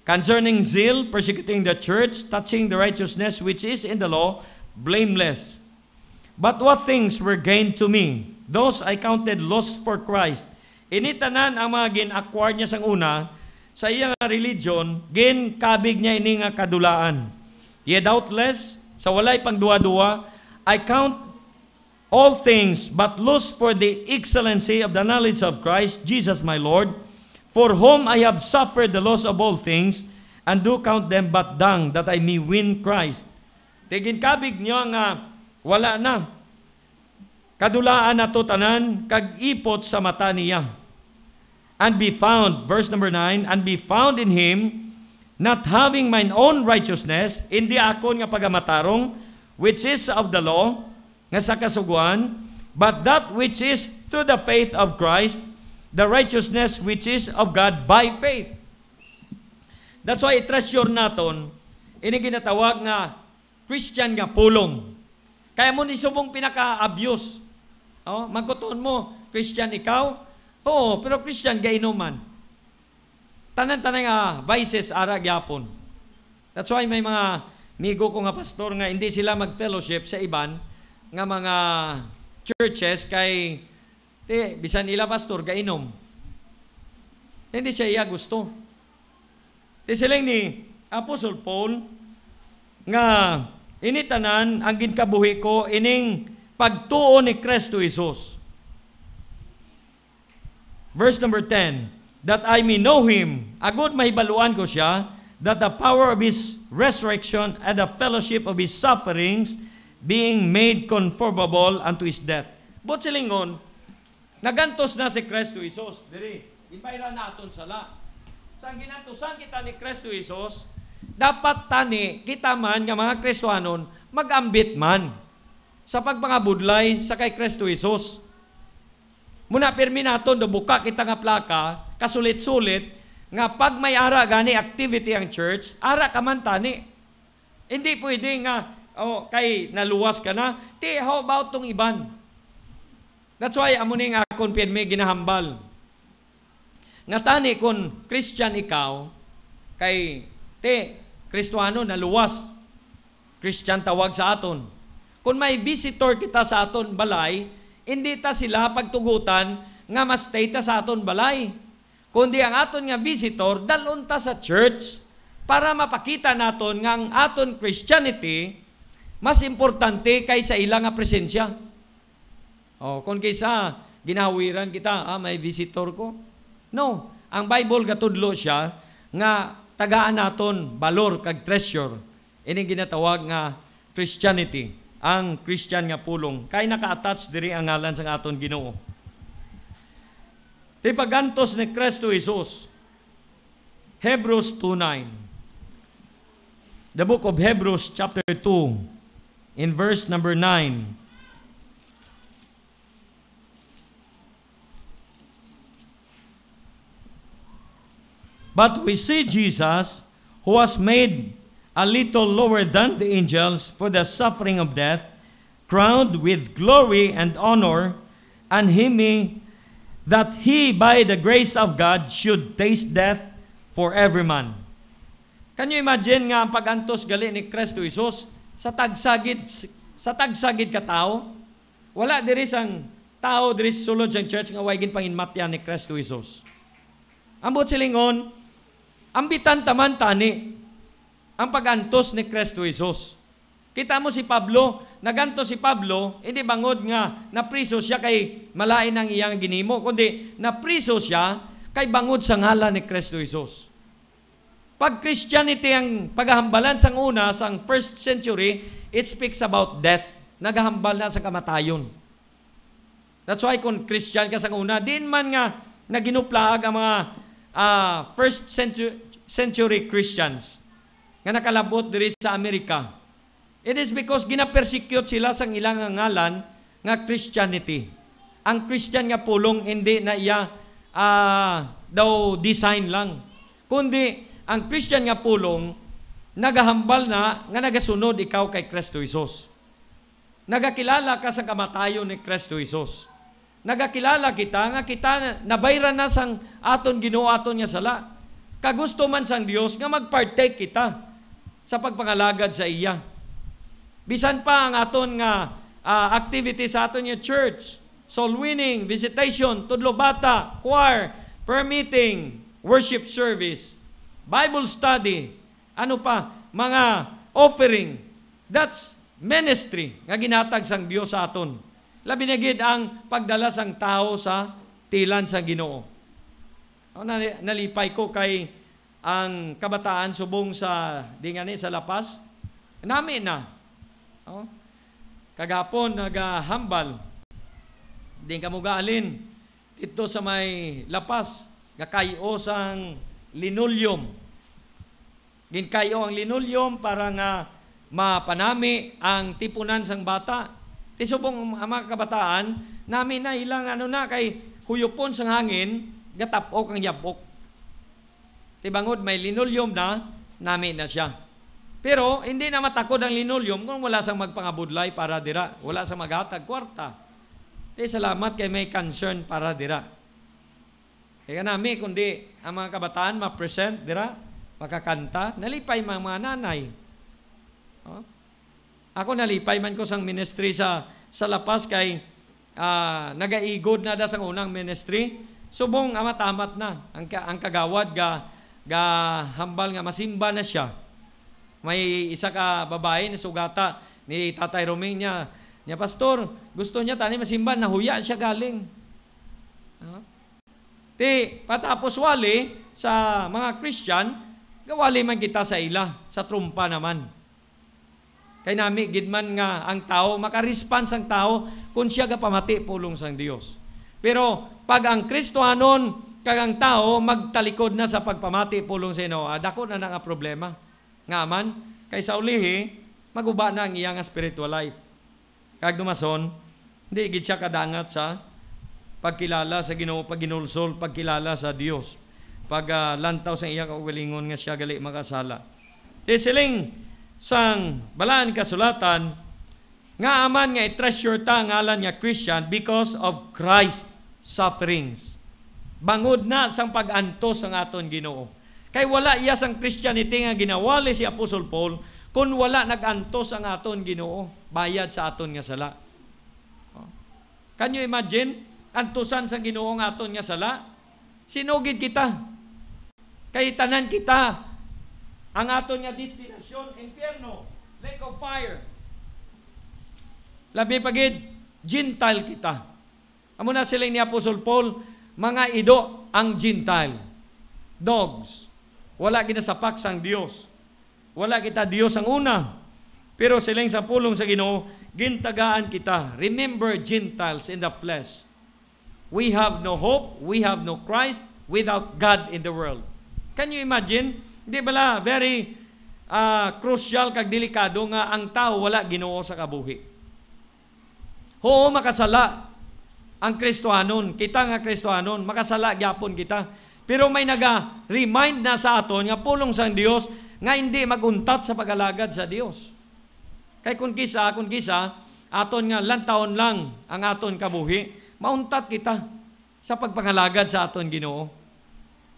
Concerning zeal persecuting the church touching the righteousness which is in the law blameless. But what things were gained to me those I counted lost for Christ. Initanan ang mga gin-acquire niya sang una sa iyang religion gin kabig niya ini nga kadulaan. Ye doubtless sa walay pangduwa-duwa, I count all things but lose for the excellency of the knowledge of Christ Jesus my Lord, for whom I have suffered the loss of all things, and do count them but dung that I may win Christ. Tigin kabig niyo nga wala na. Kadulaan na to tanan, kag-ipot sa mata niya. And be found, verse number 9, and be found in Him, not having mine own righteousness, hindi akon nga pagamatarong, which is of the law, nga sa kasuguan, but that which is through the faith of Christ, the righteousness which is of God by faith. That's why i-treasure naton, ini ginatawag nga Christian nga pulong. Kaya mo ni subong pinaka-abuse. Oh, magkuton mo, Christian ikaw? Oo, pero Christian gainuman tanan-tanan nga ah, vices ara gyapon. That's why may mga migo ko nga pastor nga hindi sila mag-fellowship sa iban nga mga churches kay di, bisan ila pastor gainom. Hindi siya iya gusto. Di sila ni Apostle Paul nga ini tanan ang ginkabuhi ko ining pagtuo ni Kristo Jesus. Verse number 10 that I may know Him. Agod mahibaluan ko siya, that the power of His resurrection and the fellowship of His sufferings being made conformable unto His death. But silingon, nagantos na si Kristo Isos. Diri, ibayra naton sala. Sang ginantosan kita ni Kristo Isos, dapat tani kita man nga mga Kristuanon magambit man sa pagpangabudlay sa kay Kristo Isos. Muna pirmi naton do buka kita nga plaka kasulit-sulit nga pag may ara gani activity ang church, ara ka man tani. Hindi pwede nga oh, kay naluwas ka na. Ti, how about tong iban? That's why amo ni nga akon pirmi ginahambal. Nga tani kon Christian ikaw kay ti Kristwano naluwas. Christian tawag sa aton. Kung may visitor kita sa aton balay, hindi ta sila pagtugutan nga mas ta sa aton balay. Kundi ang aton nga visitor, dalon ta sa church para mapakita naton nga ang aton Christianity mas importante kaysa ilang nga presensya. Oh, kung kaysa ginawiran kita, ah, may visitor ko. No, ang Bible gatudlo siya nga tagaan naton valor kag treasure. Ini ginatawag nga Christianity ang Christian nga pulong. Kay naka-attach diri ang ngalan sa aton Ginoo. Di pagantos ni Kristo Jesus. Hebrews 2.9 The book of Hebrews chapter 2 in verse number 9 But we see Jesus who was made a little lower than the angels, for the suffering of death, crowned with glory and honor, and him that he by the grace of God should taste death for every man. Can you imagine nga ang pagantos gali ni Kristo Isus sa tagsagid sa tagsagid ka tao? Wala diri sang tao diri sulod sang church nga waygin panginmatyan ni Kristo Isus. Ambot silingon, ambitan taman tani, ang pagantos ni Kristo Jesus. Kita mo si Pablo, naganto si Pablo, hindi bangod nga napriso siya kay malain ang iyang ginimo, kundi napriso siya kay bangod sa ngala ni Kristo Jesus. Pag Christianity ang paghahambalan sang una, sang first century, it speaks about death. Naghahambal na sa kamatayon. That's why kung Christian ka sang una, din man nga naginuplaag ang mga uh, first century, century Christians nga nakalabot diri sa Amerika. It is because ginapersecute sila sa ilang ngalan nga Christianity. Ang Christian nga pulong hindi na iya uh, daw design lang. Kundi ang Christian nga pulong nagahambal na nga nagasunod ikaw kay Kristo Isos. Nagakilala ka sa kamatayon ni Kristo Isos nagakilala kita nga kita nabayran na sang aton Ginoo aton nga sala. Kagusto man sang Dios nga magpartake kita sa pagpangalagad sa iya. Bisan pa ang aton nga uh, activity sa aton nga church, soul winning, visitation, tudlo bata, choir, prayer meeting, worship service, Bible study, ano pa, mga offering. That's ministry nga ginatag sang Dios sa aton. Labi na gid ang pagdala sang tao sa tilan sa Ginoo. Ano nalipay ko kay ang kabataan subong sa dingani sa lapas nami na oh? kagapon nagahambal din kamugalin dito sa may lapas gakayo sang linoleum ginkayo ang linoleum para nga mapanami ang tipunan sang bata ti subong ang mga kabataan nami na ilang ano na kay huyupon sang hangin gatapok ang yabok Tibangod may linoleum na, nami na siya. Pero hindi na matakod ang linoleum kung wala sang magpangabudlay para dira. Wala sang maghatag kwarta. Di salamat kay may concern para dira. Kaya nami kundi ang mga kabataan ma-present dira, makakanta, nalipay man mga nanay. Oh? Ako nalipay man ko sang ministry sa sa lapas kay uh, nagaigod na da sang unang ministry. Subong amatamat na ang, ang kagawad ga gahambal nga masimba na siya. May isa ka babae na sugata ni Tatay Romania niya, pastor, gusto niya tani masimba na nahuya siya galing. Huh? Ti patapos wali sa mga Christian, gawali man kita sa ila, sa trumpa naman. Kay nami gidman nga ang tao makaresponse ang tao kung siya gapamati pulong sang Dios. Pero pag ang Kristo anon kagang tao magtalikod na sa pagpamati pulong sa ino. Dako na nga problema. Nga man, kaysa ulihi, maguba na ang iyang spiritual life. Kag dumason, hindi gid siya kadangat sa pagkilala sa Ginoo, paginulsol, pagkilala sa Dios. Pag uh, lantaw sa iyang kagalingon nga siya gali makasala. Isiling eh, sang balaan kasulatan, nga aman nga i-treasure ta ngalan nga Christian because of Christ sufferings. Bangod na sang pag-antos ang aton Ginoo. Kay wala iya sang Christianity nga ginawali si Apostol Paul kung wala nagantos ang aton Ginoo bayad sa aton nga sala. Oh. Can you imagine antusan sang Ginoo nga aton nga sala? Sinugid kita. Kay tanan kita ang aton nga destinasyon impierno, lake of fire. Labi pagid, Gentile kita. Amo na sila ni Apostol Paul, mga ido ang Gentile. Dogs. Wala kita sa paksang Dios. Wala kita Dios ang una. Pero silang sa pulong sa Ginoo, gintagaan kita. Remember Gentiles in the flesh. We have no hope, we have no Christ without God in the world. Can you imagine? Di bala, very uh, crucial kag delikado nga ang tao wala Ginoo sa kabuhi. Oo makasala ang Kristohanon. Kita nga Kristohanon, makasala gyapon kita. Pero may naga-remind na sa aton nga pulong sang Dios nga hindi maguntat sa pagalagad sa Dios. Kay kun kisa, kun kisa, aton nga lantaon lang ang aton kabuhi, mauntat kita sa pagpangalagad sa aton Ginoo.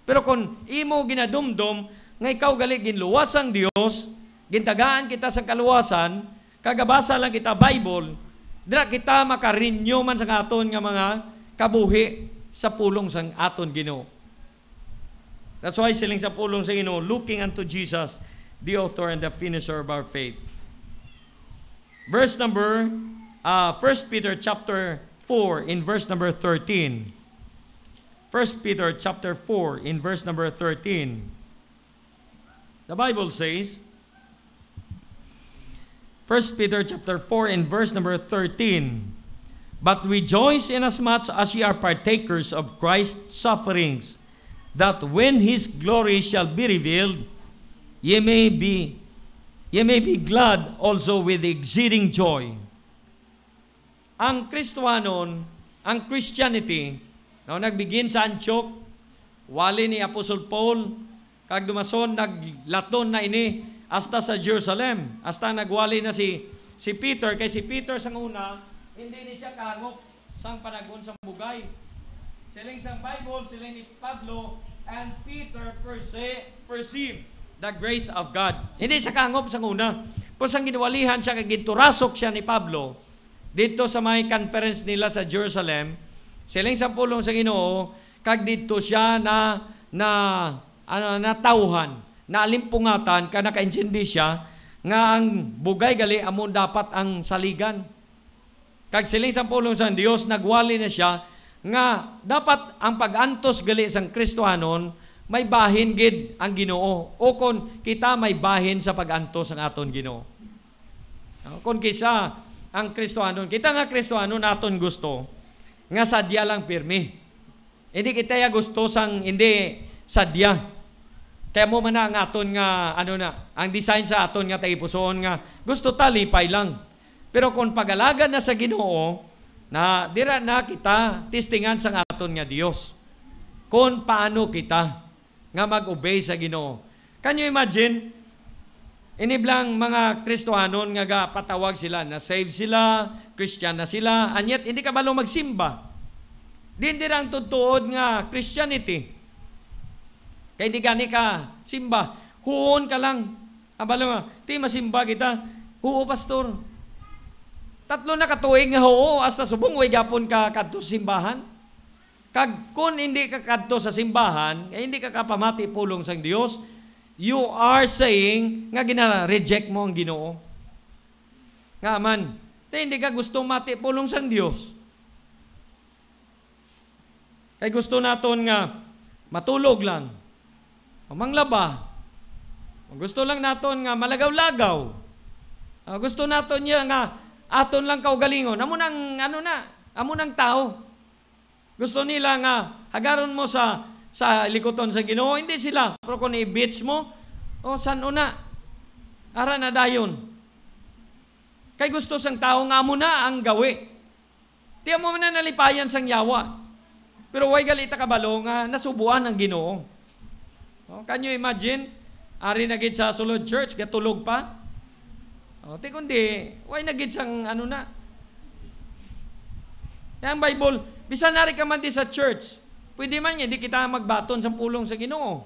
Pero kung imo ginadumdom nga ikaw gali ginluwas ang Dios, gintagaan kita sa kaluwasan, kagabasa lang kita Bible, Dira kita makarenew man sa aton nga mga kabuhi sa pulong sang aton Ginoo. That's why siling sa pulong sa Ginoo, looking unto Jesus, the author and the finisher of our faith. Verse number uh, 1 Peter chapter 4 in verse number 13. 1 Peter chapter 4 in verse number 13. The Bible says, 1 Peter chapter 4 and verse number 13. But rejoice inasmuch as ye are partakers of Christ's sufferings, that when his glory shall be revealed, ye may be ye may be glad also with exceeding joy. Ang Kristwanon, ang Christianity, no, nagbigin sa Antioch, wali ni Apostle Paul, kag dumason naglaton na ini hasta sa Jerusalem. Hasta nagwali na si si Peter kay si Peter sang una hindi ni siya kangok sang panagon sang bugay. Siling sang Bible, siling ni Pablo and Peter perse, perceive the grace of God. Hindi siya kangop sang una. Pero sang ginwalihan siya kay ginturasok siya ni Pablo dito sa may conference nila sa Jerusalem. Siling sa pulong sa Ginoo kag dito siya na na ano natauhan na alimpungatan kana kainjindi siya nga ang bugay gali amo dapat ang saligan. Kag siling sa pulong sa Dios nagwali na siya nga dapat ang pag-antos gali sang Kristohanon may bahin gid ang Ginoo o kon kita may bahin sa pag-antos ang aton Ginoo. Kon kisa ang Kristohanon, kita nga Kristohanon aton gusto nga sadya lang pirmi. Hindi kita ya gusto sang hindi sadya. Kaya mo man ang aton nga, ano na, ang design sa aton nga taipusoon nga, gusto ta, lipay lang. Pero kung pagalaga na sa ginoo, na dira na kita testingan sa aton nga Dios. Kung paano kita nga mag-obey sa ginoo. Can you imagine? Iniblang mga Kristohanon nga patawag sila na save sila, Christian na sila, anyet hindi ka balong magsimba. Di hindi lang tutuod nga Christianity. Kay di gani ka simba. Huon ka lang. Abala nga, ti masimba kita. Oo, pastor. Tatlo na katuig nga oo, hasta subong way gapon ka kadto simbahan. Kag kun hindi ka kadto sa simbahan, eh, hindi ka kapamati pulong sang Dios, you are saying nga gina reject mo ang Ginoo. Nga man, Tay, hindi ka gusto mati pulong sang Dios. Kay gusto naton nga matulog lang o manglaba. O gusto lang naton nga malagaw-lagaw. O gusto naton niya nga aton lang kaugalingon. Amo nang ano na, amo nang tao. Gusto nila nga hagaron mo sa sa likoton sa Ginoo, hindi sila. Pero kon i beach mo, o san una? Ara na dayon. Kay gusto sang tao nga amo na ang gawi. Di mo na nalipayan sang yawa. Pero way galita kabalo nga ah, nasubuan ng Ginoo. Oh, can you imagine? Ari na gid sa sulod church, gatulog pa. O, ti kundi, why na gid sang ano na? Yang Bible, bisan nari ka man di sa church, pwede man nga, di kita magbaton sa pulong sa ginoo.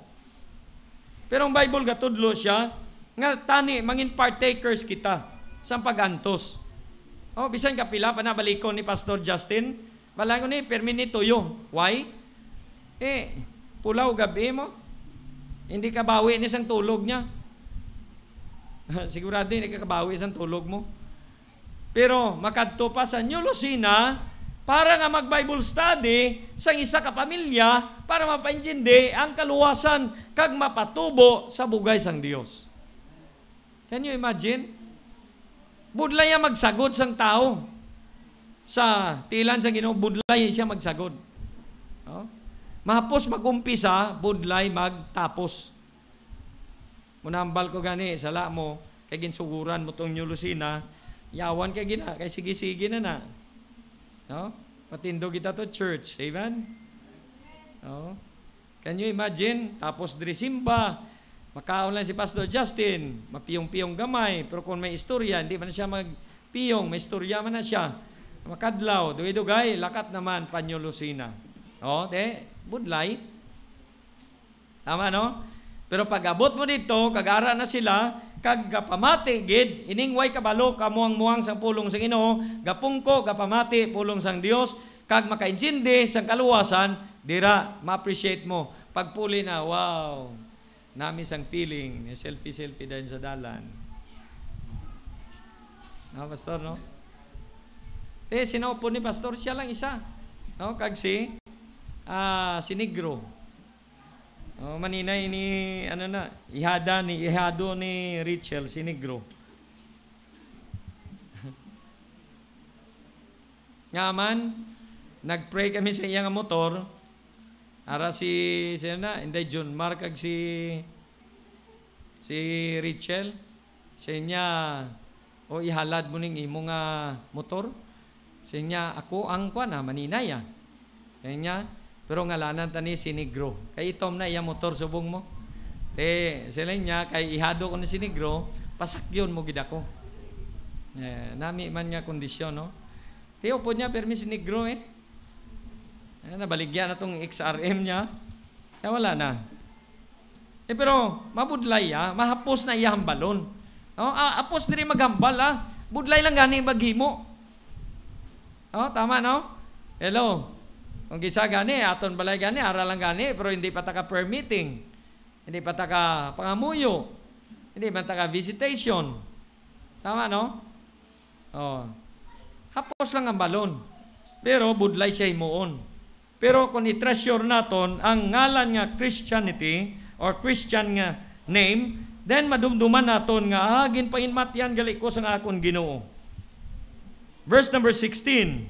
Pero ang Bible, gatudlo siya, nga tani, mangin partakers kita sa pagantos. O, bisan ka pila, panabalikon ni Pastor Justin, bala ko ni, permini tuyo. Why? Eh, pulaw gabi mo, hindi bawi ni isang tulog niya. <laughs> Sigurado hindi kakabawi isang tulog mo. Pero makadto pa sa New Lucena, para nga mag-Bible study sa isa ka pamilya para mapaintindi ang kaluwasan kag mapatubo sa bugay sang Dios. Can you imagine? Budlay ang magsagot sang tao sa tilan sa Ginoo, budlay siya magsagot. Oh? Mahapos magumpisa, budlay magtapos. Munambal ko gani, sala mo, kay ginsuguran mo tong nyulusina, yawan kay gina, kay sige-sige na na. No? Patindo kita to church, amen? No? Can you imagine? Tapos diri simba, makaon lang si Pastor Justin, mapiyong-piyong gamay, pero kung may istorya, hindi man siya magpiyong, may istorya man na siya. Makadlaw, dugay-dugay, lakat naman, panyulusina. no? de, budlay. Tama no? Pero pag abot mo dito, kagara na sila, kag gapamati gid, ining way kabalo kamo ang muang sang pulong sang Ginoo, gapungko gapamati pulong sang Dios, kag makaintindi sang kaluwasan, dira ma-appreciate mo. Pagpuli na, wow. Nami sang feeling, ni selfie-selfie din sa dalan. No, pastor, no? Eh, sino po ni pastor siya lang isa. No, kag si ah, si Negro. Oh, maninay ni, ano na, ihada ni, ihado ni Rachel, si Negro. Ngaman, <laughs> nagpray kami sa iyang motor. Ara si, si ano na, hindi John Mark, ag si, si Rachel. Sa niya, o ihalad mo ning imo nga ah, motor. Sa niya, ako ang kwa na, ah, maninay ah. niya, pero ngalanan tani sinigro. Kay itom na iya motor subong mo. Te sila niya kay ihado ko ni sinigro, pasakyon mo gid ako. Eh, nami man nga kondisyon no. Te upod niya permi sinigro eh. Eh, nabaligyan na tong XRM niya. Kaya eh, wala na. Eh pero mabudlay ah, mahapos na iya ang balon. No? Ah, apos diri maghambal ah. Budlay lang gani baghimo. Oh, tama no? Hello. Kung gisa gani, aton balay gani, aralan gani, pero hindi pa taka prayer Hindi pa taka pangamuyo. Hindi pa taka visitation. Tama, no? Oh. Hapos lang ang balon. Pero budlay siya imuon. Pero kung i-treasure naton ang ngalan nga Christianity or Christian nga name, then madumduman naton nga agin ah, painmatyan gali ko sa nga akong Ginoo. Verse number 16.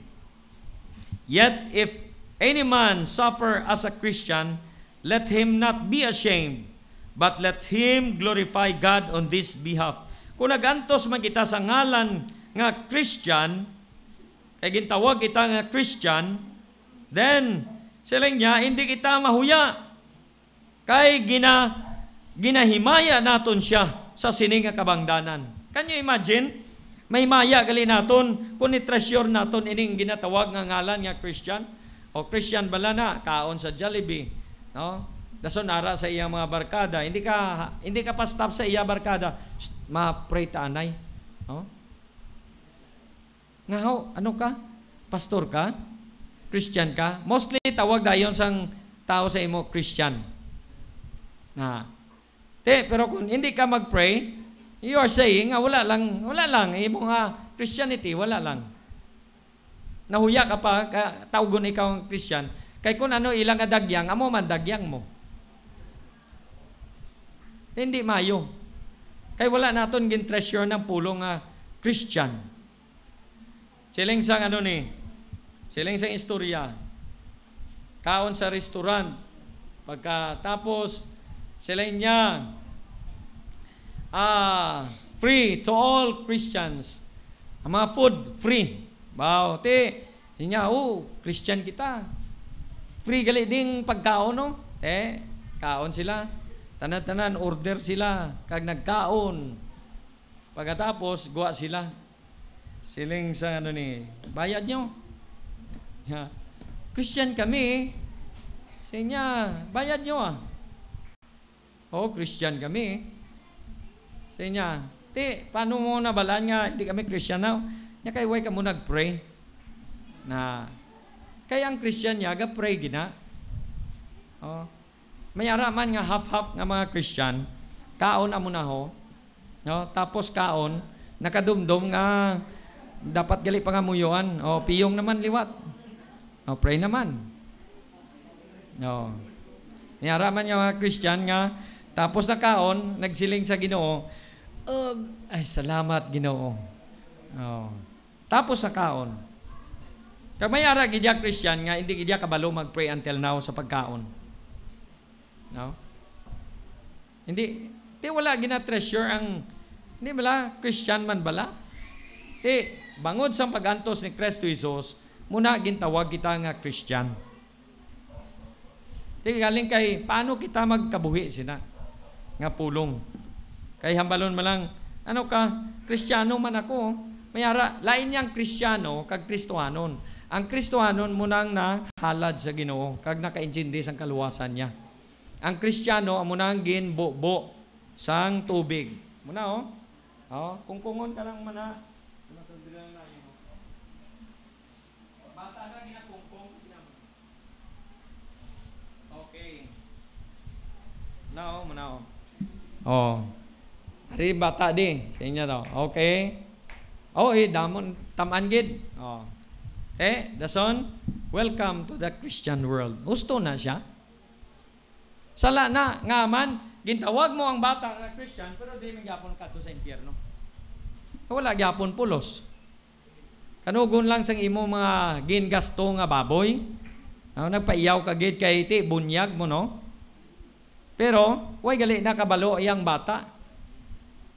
Yet if any man suffer as a Christian, let him not be ashamed, but let him glorify God on this behalf. Kung nagantos man kita sa ngalan nga Christian, kay gintawag kita nga Christian, then sila niya hindi kita mahuya. Kay gina ginahimaya naton siya sa sininga kabangdanan. Can you imagine? May maya gali naton kung ni treasure naton ining ginatawag nga ngalan nga Christian o Christian balana kaon sa Jollibee no dason ara sa iyang mga barkada hindi ka hindi ka pa stop sa iya barkada ma-pray ta anay no nga ano ka pastor ka Christian ka mostly tawag dayon sang tao sa imo Christian na te pero kung hindi ka mag-pray you are saying nga wala lang wala lang imo nga Christianity wala lang Nahuya ka pa, ka, tawgon ikaw ang Christian. Kay kun ano ilang adagyang, amo man dagyang mo. Hindi mayo. Kay wala naton gin treasure ng pulong nga uh, Christian. Siling sang ano ni? Siling sang istorya. Kaon sa restaurant. Pagkatapos, sila niya, ah, free to all Christians. Ang mga food, free. Wow, te, sinya, oh, Christian kita. Free gali ding pagkaon, no? Te, kaon sila. Tanan-tanan, order sila. Kag nagkaon. Pagkatapos, guwa sila. Siling sa ano ni, bayad nyo. Yeah. Christian kami, sinya, bayad nyo ah. Oh, Christian kami. Sinya, te, paano mo nabalan nga, hindi kami Christian now? Nya kay way ka mo nagpray na kay ang Christian niya ga pray gina. Oh. May ara man nga half-half nga mga Christian kaon amo na ho. No? Tapos kaon nakadumdum nga dapat gali pa nga muyuan. Oh, piyong naman liwat. Oh, pray naman. No. Oh, may man nga mga Christian nga tapos na kaon nagsiling sa Ginoo. Um, ay salamat Ginoo. Oh. Tapos sa kaon. Kag may ara gidya Christian nga hindi gidya kabalo magpray until now sa pagkaon. No? Hindi di wala gina treasure ang hindi bala Christian man bala. Di bangod sa pagantos ni Kristo Jesus, muna gintawag kita nga Christian. Di galing kay paano kita magkabuhi sina nga pulong. Kay hambalon man lang ano ka, Kristiyano man ako. Oh. Mayara, lain niyang Kristiyano kag Kristohanon. Ang Kristohanon munang na halad sa Ginoo kag nakaintindi sang kaluwasan niya. Ang Kristiyano ang munang ginbo-bo sang tubig. Muna oh. Oh, kung kungon ka lang mana. Masundran na yun. Bata ka ginakungkong Okay. Now, oh, muna oh. Oh. Ari bata di sa inyo daw. Okay. Oh, eh, damon, taman gid. Oh. Eh, dason, welcome to the Christian world. Gusto na siya. Sala na, nga man, gintawag mo ang bata na Christian, pero di man ka to sa impyerno. Wala gyapon pulos. Kanugon lang sang imo mga gingasto nga baboy. Oh, nagpaiyaw ka gid kay iti, bunyag mo no. Pero way gali nakabalo ang bata.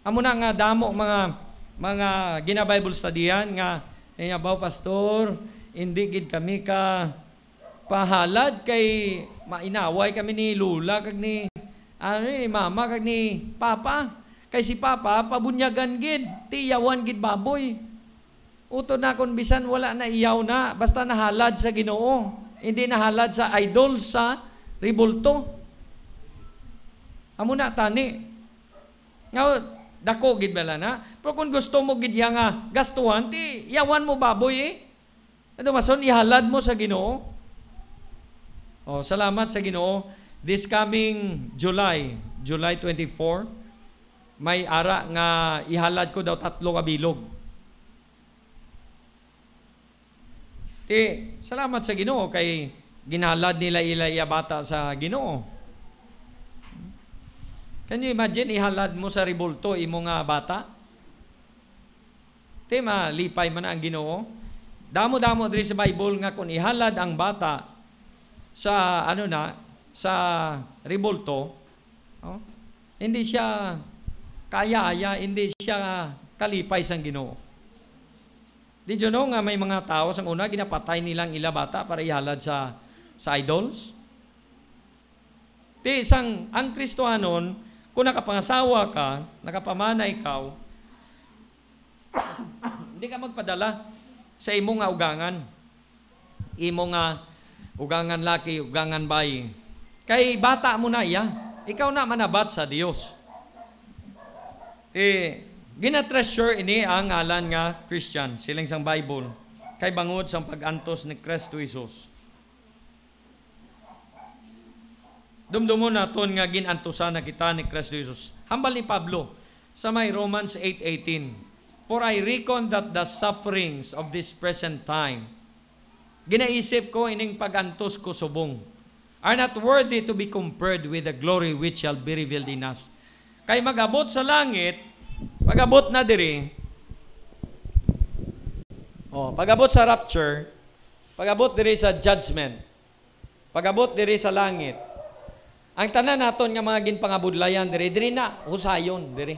Amo na nga damo mga mga gina-Bible studyan nga inyabaw eh, pastor, hindi gid kami ka pahalad kay mainaway kami ni lula kag ni ano ni mama kag ni papa kay si papa pabunyagan gid tiyawan gid baboy uto na kon bisan wala na iyaw na basta nahalad sa Ginoo hindi nahalad sa idol sa ribulto amo na tani ngaw Dako gid bala na. Pero kun gusto mo gid nga gastuhan ti yawan mo baboy eh. Ano mason ihalad mo sa Ginoo. Oh, salamat sa Ginoo. This coming July, July 24, may ara nga ihalad ko daw tatlo ka bilog. Ti, salamat sa Ginoo kay ginalad nila ila bata sa Ginoo. Can you imagine, ihalad mo sa ribulto imo nga bata? Ti malipay man ang ginoo. Damo-damo diri sa Bible nga kung ihalad ang bata sa ano na, sa ribulto, oh, hindi siya kaya-aya, hindi siya kalipay sa ginoo. Did you know nga may mga tao sa una, ginapatay nilang ila bata para ihalad sa, sa idols? Di isang, ang Kristohanon, kung nakapangasawa ka, nakapamana ikaw, hindi ka magpadala sa imong nga ugangan. Imo nga ugangan laki, ugangan bayi. Kay bata mo na iya, ikaw na manabat sa Dios. Eh, ginatreasure ini ang ngalan nga Christian, siling sang Bible, kay bangod sa pagantos ni Kristo Jesus. Dumdumon naton nga ginantusan na kita ni Kristo Jesus. Hambal ni Pablo sa may Romans 8:18. For I reckon that the sufferings of this present time ginaisip ko ining pagantos ko subong are not worthy to be compared with the glory which shall be revealed in us. Kay magabot sa langit, pagabot na diri. Oh, pagabot sa rapture, pagabot diri sa judgment. Pagabot diri sa langit, ang tanan naton nga mga ginpangabudlayan dire dire na husayon dire.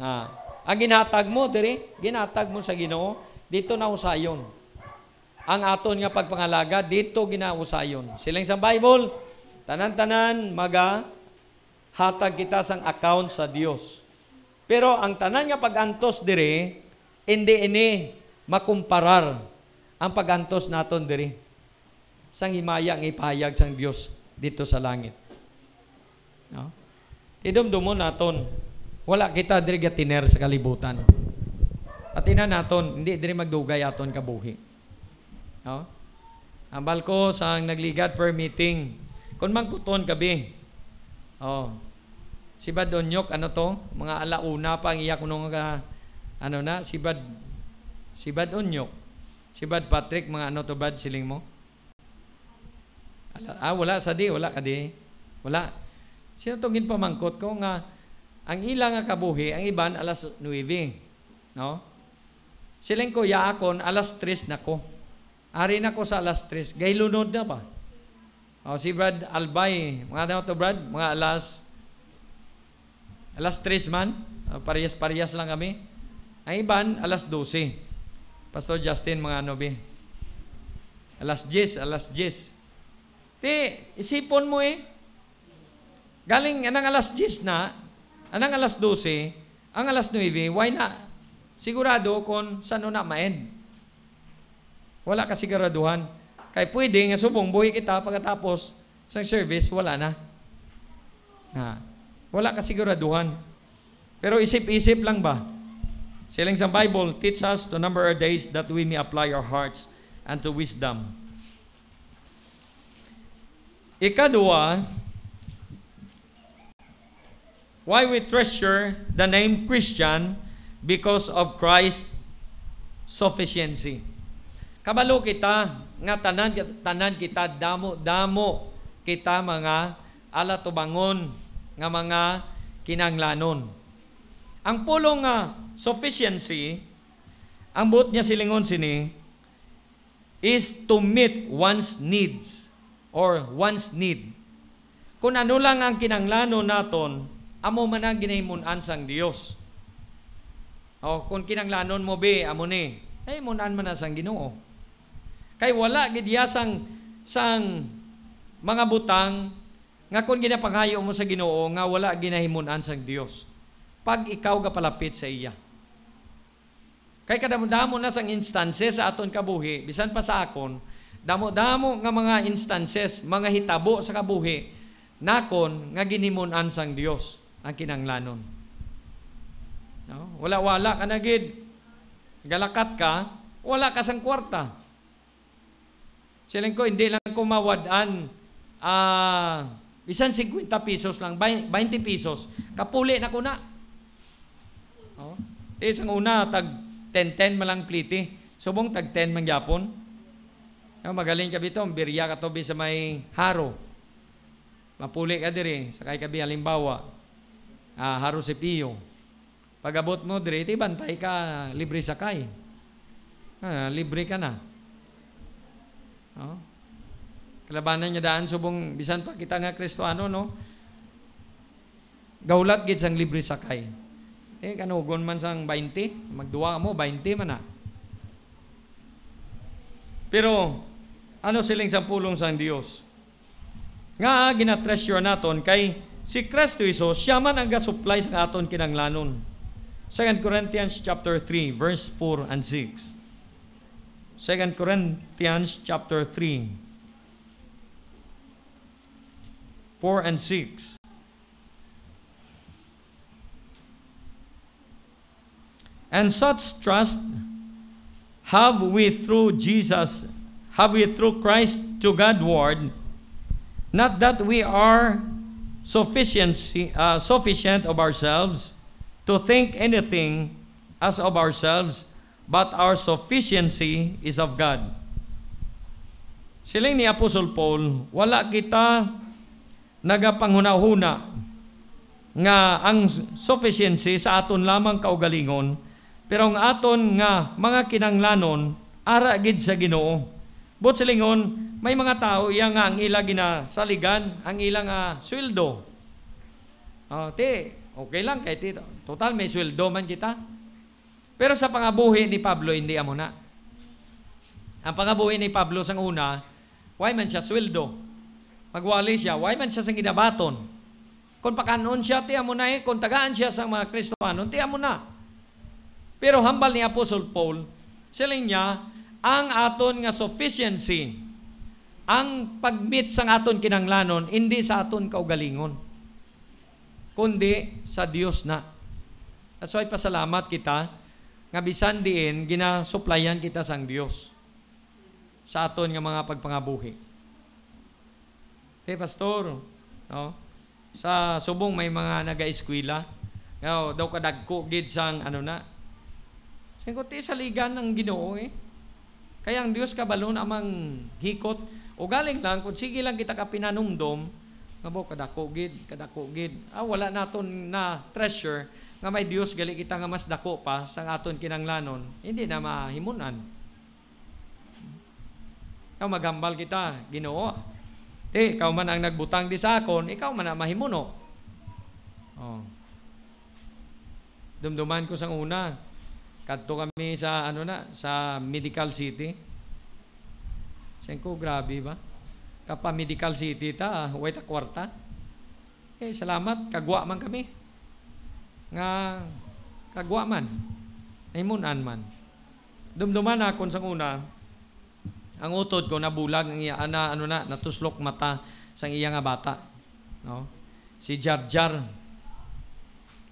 Ha. Ang ginatag mo dire, ginatag mo sa Ginoo, dito na husayon. Ang aton nga pagpangalaga dito ginahusayon. Silang sa Bible, tanan-tanan maga hatag kita sang account sa Dios. Pero ang tanan nga pagantos dire, hindi ini makumparar ang pagantos naton dire sang himaya ang ipahayag sang Dios dito sa langit. No? Idumdumon naton. Wala kita diri gatiner sa kalibutan. At ina naton, hindi diri magdugay aton kabuhi. No? Ambal ko sa nagligat per meeting. Kun mangkuton kabi. Oh. Si Bad Onyok, ano to? Mga alauna pa ang iya kunong nga, ano na, si Bad si Bad Onyok. Si Bad Patrick, mga ano to Bad siling mo? Ah, wala sa di, wala ka di. Wala. Sino tong ginpamangkot ko nga ang ila nga kabuhi, ang iban alas 9. No? Siling ko yaakon alas 3 na ko. Ari na ko sa alas 3. Gailunod na ba? O, si Brad Albay, mga daw to Brad, mga alas alas 3 man. Parehas-parehas lang kami. Ang iban, alas 12. Pastor Justin, mga ano be? Alas 10, alas 10. Ti, isipon mo eh. Galing anang alas 10 na, anang alas 12, ang alas 9, why na? Sigurado kung sano na maend. Wala ka siguraduhan. Kaya pwede nga subong buhi kita pagkatapos sa service, wala na. Ha. Wala ka siguraduhan. Pero isip-isip lang ba? Siling sa Bible, teach us to number our days that we may apply our hearts unto wisdom. Ikadua, why we treasure the name Christian because of Christ sufficiency. Kabalo kita nga tanan tanan kita damo-damo kita mga ala tubangon nga mga kinanglanon. Ang pulong nga sufficiency ang buot niya silingon sini is to meet one's needs or one's need. Kung ano lang ang kinanglano naton, amo man ang ginahimunan sang Dios. O kung kinanglanon mo be, amo ni, ay munan man sang Ginoo. Kay wala gid sang sang mga butang nga kung ginapangayo mo sa Ginoo nga wala ginahimunan sang Dios. Pag ikaw ga palapit sa iya. Kay kadamdamo na sang instances sa aton kabuhi, bisan pa sa akon, Damo-damo nga mga instances, mga hitabo sa kabuhi, nakon nga ginimunan sang Dios ang kinanglanon. No? Wala-wala ka na gid. Galakat ka, wala ka sang kwarta. Silang ko, hindi lang ko mawadaan uh, bisan 50 pesos lang, 20 pesos. Kapuli na ko na. Oh. Isang una, tag 10-10 malang pliti. Subong tag 10 Japon magaling ka bitong, birya ka tobi sa may haro. Mapuli ka diri, kay ka halimbawa, ah, haro si Pio. Pagabot mo diri, iti bantay ka, libre sakay. Ah, libre ka na. Oh. Kalabanan niya daan subong bisan pa kita nga Kristoano no. Gaulat gid sang libre sakay. Eh kanugon man sang 20, magduwa mo 20 man na. Pero ano siling sampulong sa Dios? Nga ginatreasure naton kay si Kristo iso siya man ang gasupply sa aton kinanglanon. 2 Corinthians chapter 3 verse 4 and 6. 2 Corinthians chapter 3 4 and 6. And such trust have we through Jesus have we through Christ to Godward, not that we are sufficiency, uh, sufficient of ourselves to think anything as of ourselves, but our sufficiency is of God. Siling ni Apostle Paul, wala kita nagapanghunahuna nga ang sufficiency sa aton lamang kaugalingon, pero ang aton nga mga kinanglanon, ara gid sa Ginoo. Butselingon, may mga tao yang ang ila ginasaligan, ang ilang uh, sweldo. Oh, te, okay lang kay tito. Total may sweldo man kita. Pero sa pangabuhi ni Pablo hindi amo na. Ang pangabuhi ni Pablo sang una, why man siya sweldo? Magwali siya, why man siya sang ginabaton? Kung pakanon siya, ti amo na eh. Kung tagaan siya sa mga Kristohanon, ti amo na. Pero hambal ni Apostle Paul, siling niya, ang aton nga sufficiency, ang pagmit sang aton kinanglanon, hindi sa aton kaugalingon, kundi sa Dios na. That's why pasalamat kita, nga bisan diin, ginasuplayan kita sang Dios sa aton nga mga pagpangabuhi. Hey, pastor, no? sa subong may mga naga-eskwela, no, daw kadagko gid sang ano na. Singkuti sa ligan ng Ginoo eh. Kaya ang Dios kabalon amang hikot o galing lang kun sige lang kita ka pinanumdom nga bo kadako gid kadako gid ah wala naton na treasure nga may Dios gali kita nga mas dako pa sa aton kinanglanon hindi na mahimunan ikaw magambal kita Ginoo Te, ikaw man ang nagbutang di sa akon ikaw man ang mahimuno oh dumduman ko sang una Kadto kami sa ano na sa Medical City. Sen grabe ba? Kapa Medical City ta, way ta kwarta. Eh salamat kagwa man kami. Nga kagwa man. Naimunan man. Dumduman na kon sang una ang utod ko nabulag ang iya na ano na natuslok mata sang iya nga bata. No? Si Jarjar Jar.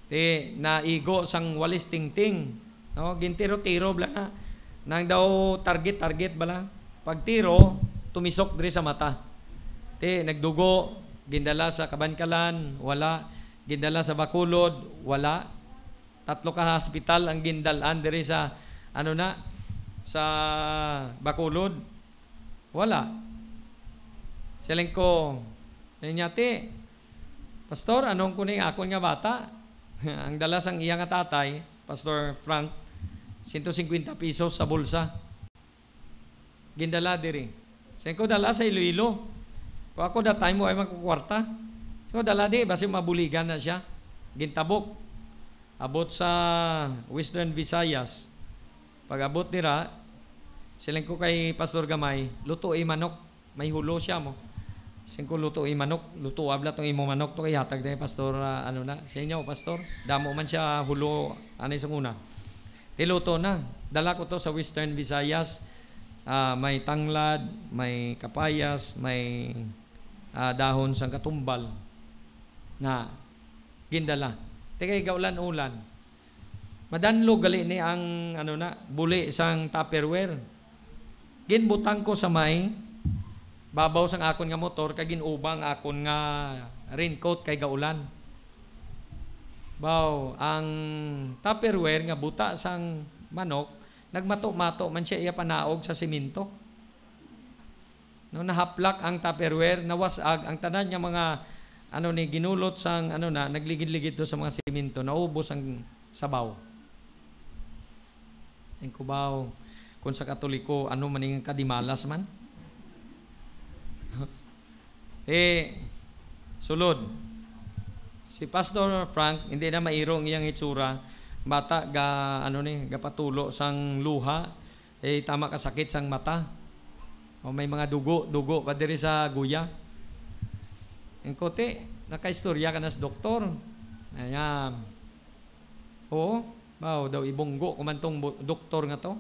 Ti naigo sang walis tingting No, gintiro-tiro bala na. Nang daw target-target bala. Pag tiro, tumisok diri sa mata. Ti nagdugo, gindala sa kabankalan, wala. Gindala sa Bakulod, wala. Tatlo ka hospital ang gindalan diri sa ano na sa Bakulod. Wala. Siling ko, Ninyate, Pastor, anong kuning akon nga bata? <laughs> ang dalas ang iya nga tatay, Pastor Frank, 150 pesos sa bulsa. Gindala diri. Sen ko dala sa Iloilo. Ko ako da time mo ay magkukwarta. So dala di, basi mabuligan na siya. Gintabok. Abot sa Western Visayas. Pagabot abot nira, silang ko kay Pastor Gamay, luto ay manok. May hulo siya mo. Sing ko luto i manok, luto abla tong imo manok to kay hatag dai pastor uh, ano na. Sa inyo pastor, damo man siya hulo anay sa una. Tiluto na. Dala ko to sa Western Visayas. Uh, may tanglad, may kapayas, may uh, dahon sang katumbal na gindala. Tikay gaulan ulan. Madanlo gali ni ang ano na buli sang Tupperware. Ginbutang ko sa may babaw sang akon nga motor kay ginubang akon nga raincoat kay gaulan. Baw, ang Tupperware nga buta sang manok nagmato-mato man siya iya panaog sa simento. No nahaplak ang Tupperware, nawasag ang tanan niya mga ano ni ginulot sang ano na nagligid-ligid do sa mga semento naubos ang sabaw. Ang kubaw kun sa Katoliko ano maning kadimalas man. Eh, sulod. Si Pastor Frank, hindi na mairong iyang itsura. Bata, ga, ano ni, gapatulo sang luha. Eh, tama ka sakit sang mata. O may mga dugo, dugo pa diri sa guya. Ang kote, nakaistorya ka na sa doktor. Ayan. Oo, bao daw ibonggo kumantong doktor nga to.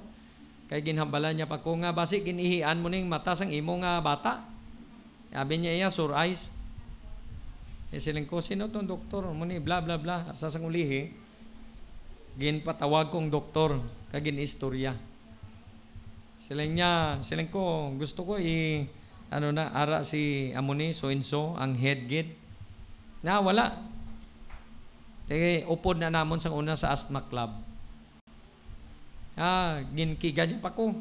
Kay ginhambalan niya pa ko nga basi ginihian mo ning mata sang imo nga bata. Sabi niya, iya, sore eyes. E eh, silang ko, sino tong doktor? Muni, bla bla bla. Asa sang ulihi. Gin patawag kong doktor. Kagin istorya. Silang niya, silang ko, gusto ko i... Ano na, ara si Amuni, so and so, ang head git. Na, wala. Sige, upod na namon sa una sa asthma club. Ah, ginkiga niya pa ko.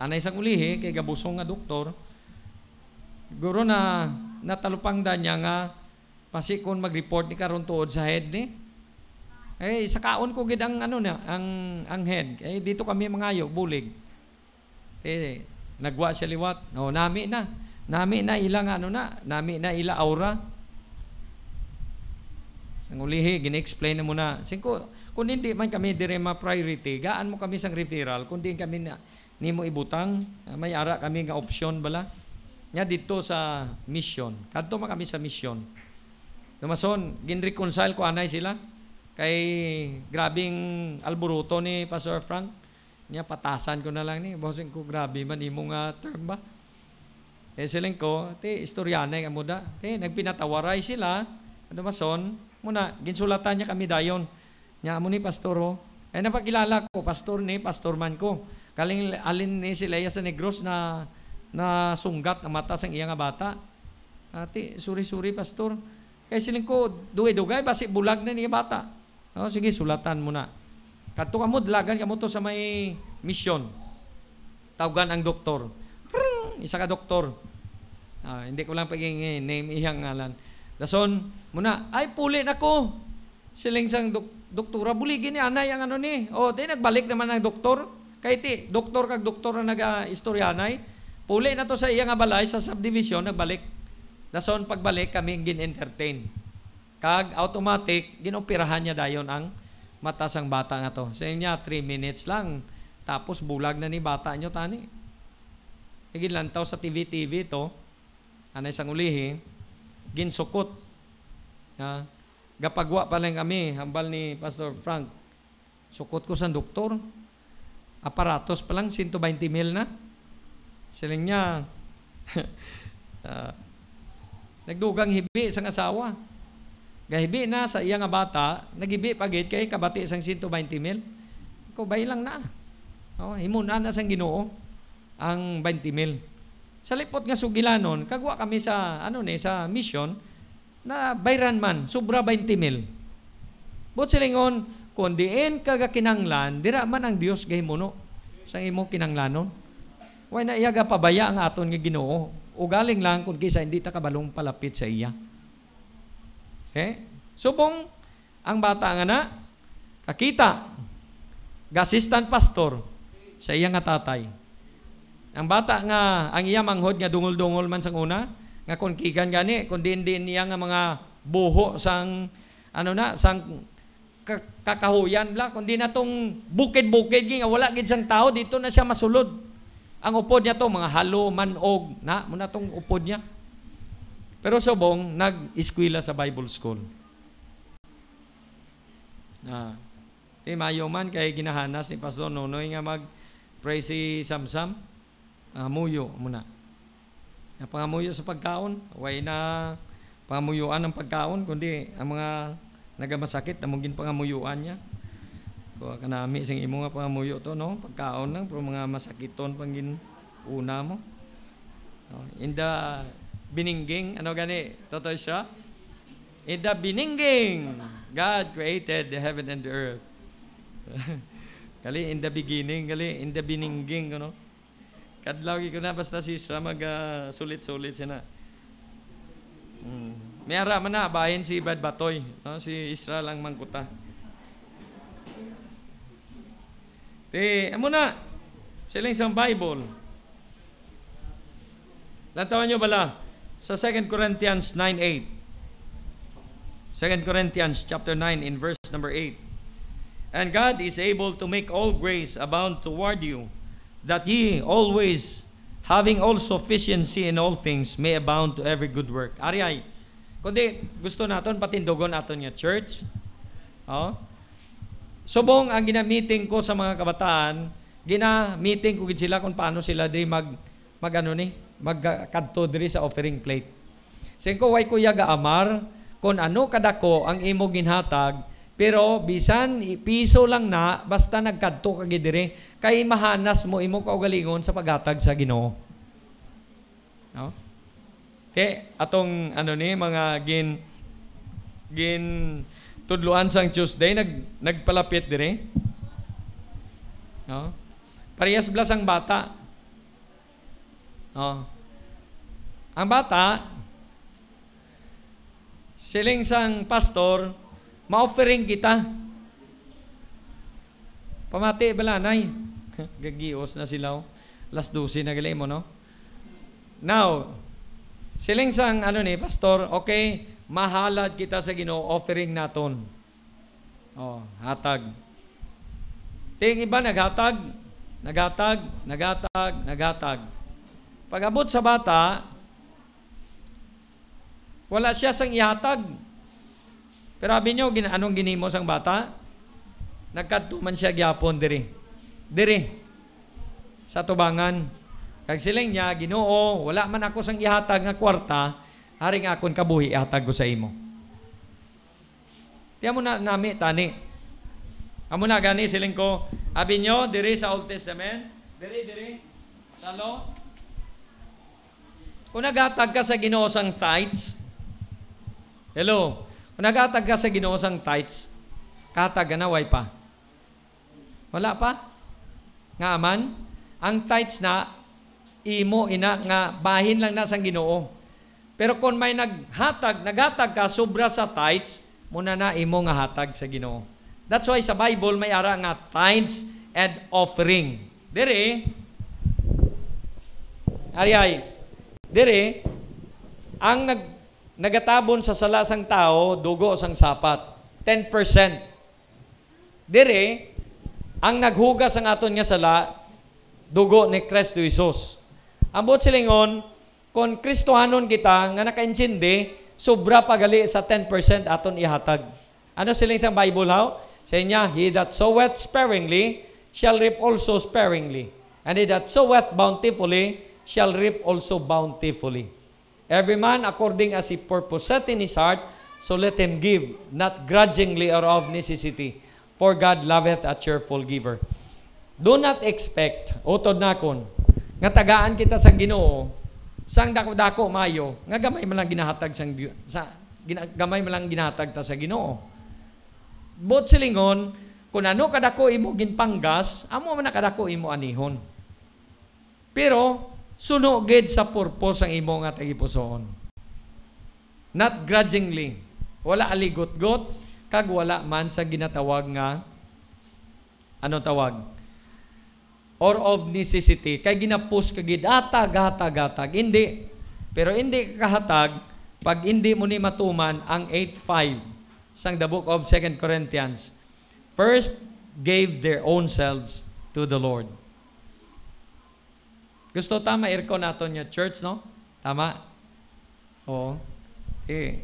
Anay sang ulihi, kay gabusong nga doktor. Guro na natalupang da niya nga pasikon mag-report ni karon tuod sa head ni. Eh kaon ko gid ang ano na ang ang head. Eh dito kami mangayo bulig. Eh nagwa siya liwat. No oh, nami na. Nami na ilang ano na, nami na ila aura. Sang ulihi gine-explain na muna. Singko kun hindi man kami dire ma priority, gaan mo kami sang referral kundi kami na nimo ibutang may ara kami nga option bala nya dito sa mission. Kadto man kami sa mission. Dumason, ginreconcile ko anay sila kay grabing alburuto ni Pastor Frank. Nya patasan ko na lang ni bossing ko grabe man imo nga term ba. Eh siling ko, ti istoryana ang muda. Te nagpinatawaray sila. Dumason, muna ginsulatan niya kami dayon. Nya amo ni pastoro. Oh. Eh napakilala ko pastor ni pastor man ko. Kaling alin ni si Leia sa Negros na na sunggat ang mata sang iya nga bata. Ati, suri-suri pastor. Kay siling ko, dugay-dugay, basi bulag na niya bata. No, oh, sige, sulatan mo na. Kato ka mo, dalagan ka mo to sa may mission. Tawgan ang doktor. Ring! Isa ka doktor. Ah, hindi ko lang paging eh, name iyang ngalan. Dason, muna, ay puli na ko. Siling sang doktor doktora, buligin ni anay ang ano ni. O, oh, di nagbalik naman ang doktor. Kay ti, doktor kag doktor na naga-istoryanay. Uli na to sa iyang balay sa subdivision nagbalik. Dason pagbalik kami gin-entertain. Kag automatic ginopirahan niya dayon ang matasang bata nga to. Sa niya 3 minutes lang tapos bulag na ni bata nyo tani. Igin lang sa TV-TV to. Anay sang ulihi ginsukot. Ha? Gapagwa pa lang kami hambal ni Pastor Frank. Sukot ko sa doktor. Aparatos pa lang 120 mil na. Siling niya, uh, <laughs> nagdugang hibi sa asawa. Gahibi na sa iya nga bata, nagibi pagit kay kabati sang 120 mil. Ko bay lang na. Oh, himuna na sang Ginoo ang 20 mil. Sa lipot nga sugilanon, kagwa kami sa ano ni sa mission na bayran man sobra 20 mil. But silingon, kun diin kaga kinanglan, dira man ang Dios gahimuno sang imo kinanglanon. Why na iya pabaya ang aton nga Ginoo? O galing lang kung kisa hindi ta kabalong palapit sa iya. Eh? Subong ang bata nga na kakita gasistan pastor sa iya nga tatay. Ang bata nga ang iya manghod nga dungol-dungol man sang una nga kun kigan gani kun hindi niya nga mga buho sang ano na sang kakahuyan bla kun di natong bukid-bukid nga wala gid sang tao dito na siya masulod. Ang upod niya to, mga halo, manog, na, muna tong upod niya. Pero subong, nag-eskwila sa Bible School. Na, ah, eh, mayo man kay ginahanas ni Pastor Nonoy nga mag-pray si Samsam, uh, muyo muna. Na pangamuyo sa pagkaon, way na pangamuyuan ang pagkaon, kundi ang mga nagamasakit, among ginpangamuyuan niya. Kuha ka nami sing imo nga pangamuyo to no, pagkaon lang pero mga masakiton pangin una mo. No? In the biningging, ano gani? Totoy siya? In the biningging, God created the heaven and the earth. kali in the beginning, kali in the biningging, ano? Kadlaw ko na basta si siya mag uh, sulit-sulit siya na. Hmm. May ara man na, bayan si Bad Batoy. No? Si Isra lang mangkuta. Di, amo na. Sila isang Bible. Lantawan nyo bala sa 2 Corinthians 9.8. 2 Corinthians chapter 9 in verse number 8. And God is able to make all grace abound toward you, that ye always, having all sufficiency in all things, may abound to every good work. Ariay, kundi gusto naton patindogon aton nga church. Oh, Subong ang ginamiting ko sa mga kabataan, ginamiting ko sila kung paano sila diri mag mag ano ni, magkadto diri sa offering plate. Singko way kuya gaamar kon ano kadako ang imo ginhatag pero bisan piso lang na basta nagkadto ka diri kay mahanas mo imo kaugalingon sa paghatag sa Ginoo. No? Okay, atong ano ni mga gin gin tudluan sang Tuesday nag nagpalapit dire. No? Oh. Parehas blas ang bata. No? Oh. Ang bata siling sang pastor ma-offering kita. Pamati balanay. <laughs> Gagios na sila. Last 12 na gali mo no. Now, siling sang ano ni pastor, okay, mahalad kita sa Ginoo offering naton. Oh, hatag. Ting iba naghatag, naghatag, naghatag, naghatag. Pagabot sa bata, wala siya sang ihatag. Pero abi nyo, gin anong ginimo sang bata? Nagkatuman siya gyapon diri. Diri. Sa tubangan. Kag siling niya, ginoo, wala man ako sang ihatag nga kwarta, Haring akon kabuhi atag ko sa imo. Di mo na nami tani. Amo na gani siling ko abi nyo diri sa Old Testament, diri diri sa law. Kung nagatag ka sa ginoosang tithes, hello, kung nagatag ka sa ginoosang tithes, katag na way pa. Wala pa? Nga man, ang tithes na imo ina nga bahin lang na sang Ginoo. Pero kung may naghatag, nagatag ka sobra sa tithes, muna na imo nga hatag sa Ginoo. That's why sa Bible may ara nga tithes and offering. Dere Ari ay Dere ang nag nagatabon sa salasang tao dugo sang sapat 10%. Dere ang naghugas ang aton nga sala dugo ni Kristo Jesus. Ambot buot silingon kung Kristohanon kita, nga naka nakaintindi, sobra pagali sa 10% aton ihatag. Ano siling sa Bible how? Sa niya, He that soweth sparingly shall reap also sparingly. And he that soweth bountifully shall reap also bountifully. Every man according as he purposeth in his heart, so let him give, not grudgingly or of necessity. For God loveth a cheerful giver. Do not expect, utod na kun, nga tagaan kita sa ginoo, sang dako-dako mayo nga gamay man lang ginahatag sang sa gina, gamay man lang ginatag ta sa Ginoo. Bot silingon kun ano kadako imo ginpanggas, amo man kadako imo anihon. Pero suno gid sa purpose ang imo nga tagipuson. Not grudgingly. Wala aligot-got kag wala man sa ginatawag nga ano tawag? or of necessity. Kay ginapos ka gid ata gata gata Hindi. Pero hindi kahatag pag hindi mo ni matuman ang 8.5 sang the book of 2 Corinthians. First gave their own selves to the Lord. Gusto tama irko nato niya church no? Tama. Oo. Eh.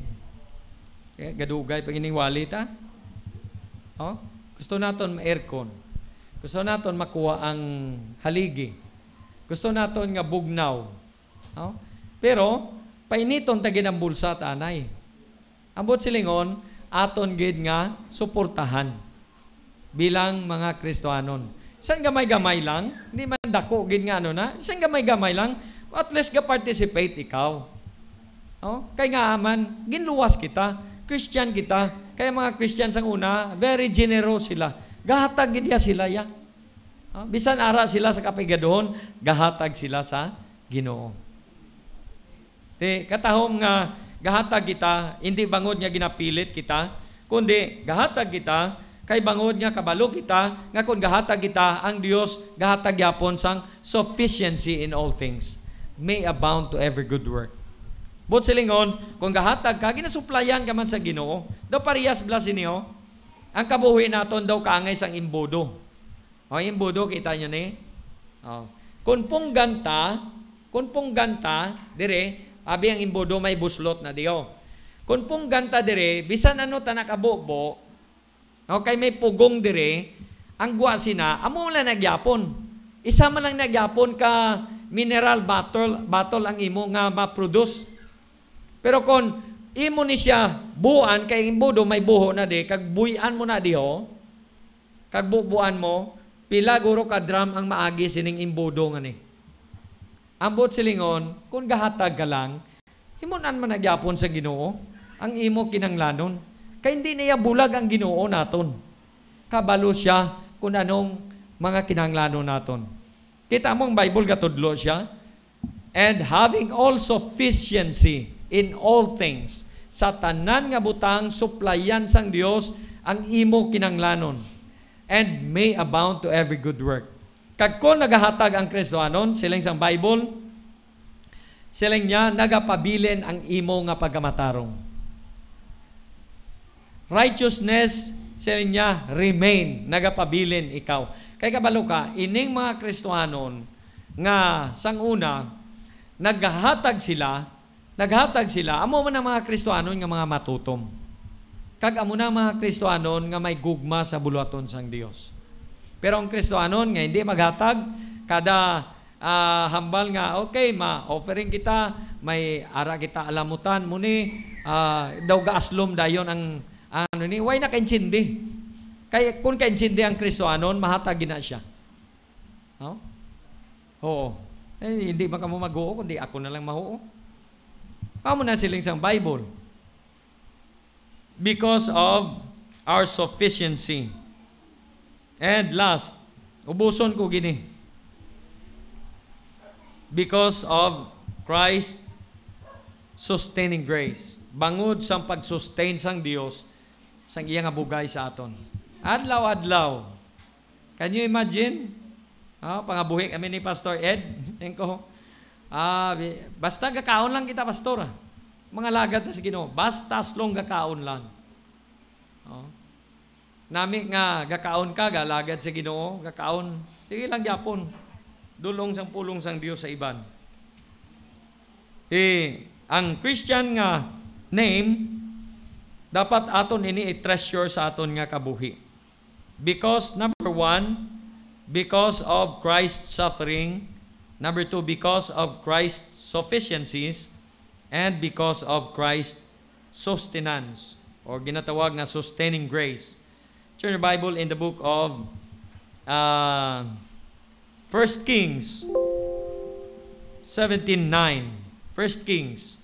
eh gadugay pag iniwali ta. Oh? Gusto naton ma-aircon. Gusto naton makuha ang haligi. Gusto naton nga bugnaw. No? Pero, painiton tagin ang bulsa tanay. Ambot silingon, aton gid nga suportahan bilang mga Kristohanon. San gamay-gamay lang, hindi man dako gid nga ano na, san gamay-gamay lang, at least ga participate ikaw. No? Kay nga aman, ginluwas kita, Christian kita. Kaya mga Christian sang una, very generous sila Gahatag gid sila ya. Ah, bisan ara sila sa kapigadon, gahatag sila sa Ginoo. Ti katahom nga gahatag kita, hindi bangod nga ginapilit kita, kundi gahatag kita kay bangod nga kabalo kita nga kun gahatag kita ang Dios gahatag yapon sang sufficiency in all things may abound to every good work but silingon kung gahatag ka ginasuplayan ka man sa Ginoo do parehas blessing niyo ang kabuhi naton daw kangay sang imbudo. O imbudo kita nyo ni. O. Kun pong ganta, kun pong ganta dire abi ang imbudo may buslot na diyo. Kun pong ganta dire bisan ano ta nakabobo, kay may pugong dire ang guwa sina amo lang nagyapon. Isa man lang nagyapon ka mineral battle battle ang imo nga ma-produce. Pero kon imo ni siya buan kay imbudo may buho na di kag buyan mo na diho kag bubuan mo pila guro ka drum ang maagi sining imbudo nga ni ambot silingon kun gahatag ka lang himunan man nagyapon sa Ginoo ang imo kinanglanon kay hindi niya bulag ang Ginoo naton kabalo siya kun anong mga kinanglanon naton kita mo ang Bible gatudlo siya and having all sufficiency in all things. Sa tanan nga butang, suplayan sang Dios ang imo kinanglanon and may abound to every good work. Kagko nagahatag ang Kristohanon, siling sang Bible, siling niya nagapabilin ang imo nga pagamatarong. Righteousness, siling niya remain, nagapabilin ikaw. Kay kabalo ka, ining mga Kristohanon nga sang una, naghahatag sila Naghatag sila, amo man ang mga Kristoanon nga mga matutom. Kag amo na mga Kristoanon nga may gugma sa buluaton sang Dios. Pero ang Kristoanon nga hindi maghatag, kada uh, hambal nga, okay, ma-offering kita, may ara kita alamutan, muni, uh, daw gaaslom dayon ang, ano ni, why nakainchindi? Kay, kung kainchindi ang Kristoanon, mahatag na siya. No? Oo. Eh, hindi ba ka mo mag kundi ako na lang mahuo. Kamo na siling sang Bible. Because of our sufficiency. And last, ubuson ko gini. Because of Christ sustaining grace. Bangod sa pag-sustain sang Dios sang iyang abugay sa aton. Adlaw-adlaw. Can you imagine? Oh, pangabuhi kami ni Pastor Ed. Tingko, <laughs> Ah, basta gakaon lang kita, pastor. Ah. Mga lagad na si Ginoo. Basta slong gakaon lang. Oh. Nami nga gakaon ka, galagad sa Ginoo, gakaon. Sige lang yapon. Dulong sang pulong sang Dios sa iban. Eh, ang Christian nga name dapat aton ini i-treasure sa aton nga kabuhi. Because number one, because of Christ's suffering, Number two, because of Christ's sufficiencies and because of Christ's sustenance or ginatawag na sustaining grace. Turn your Bible in the book of uh, 1 Kings 17.9 1 Kings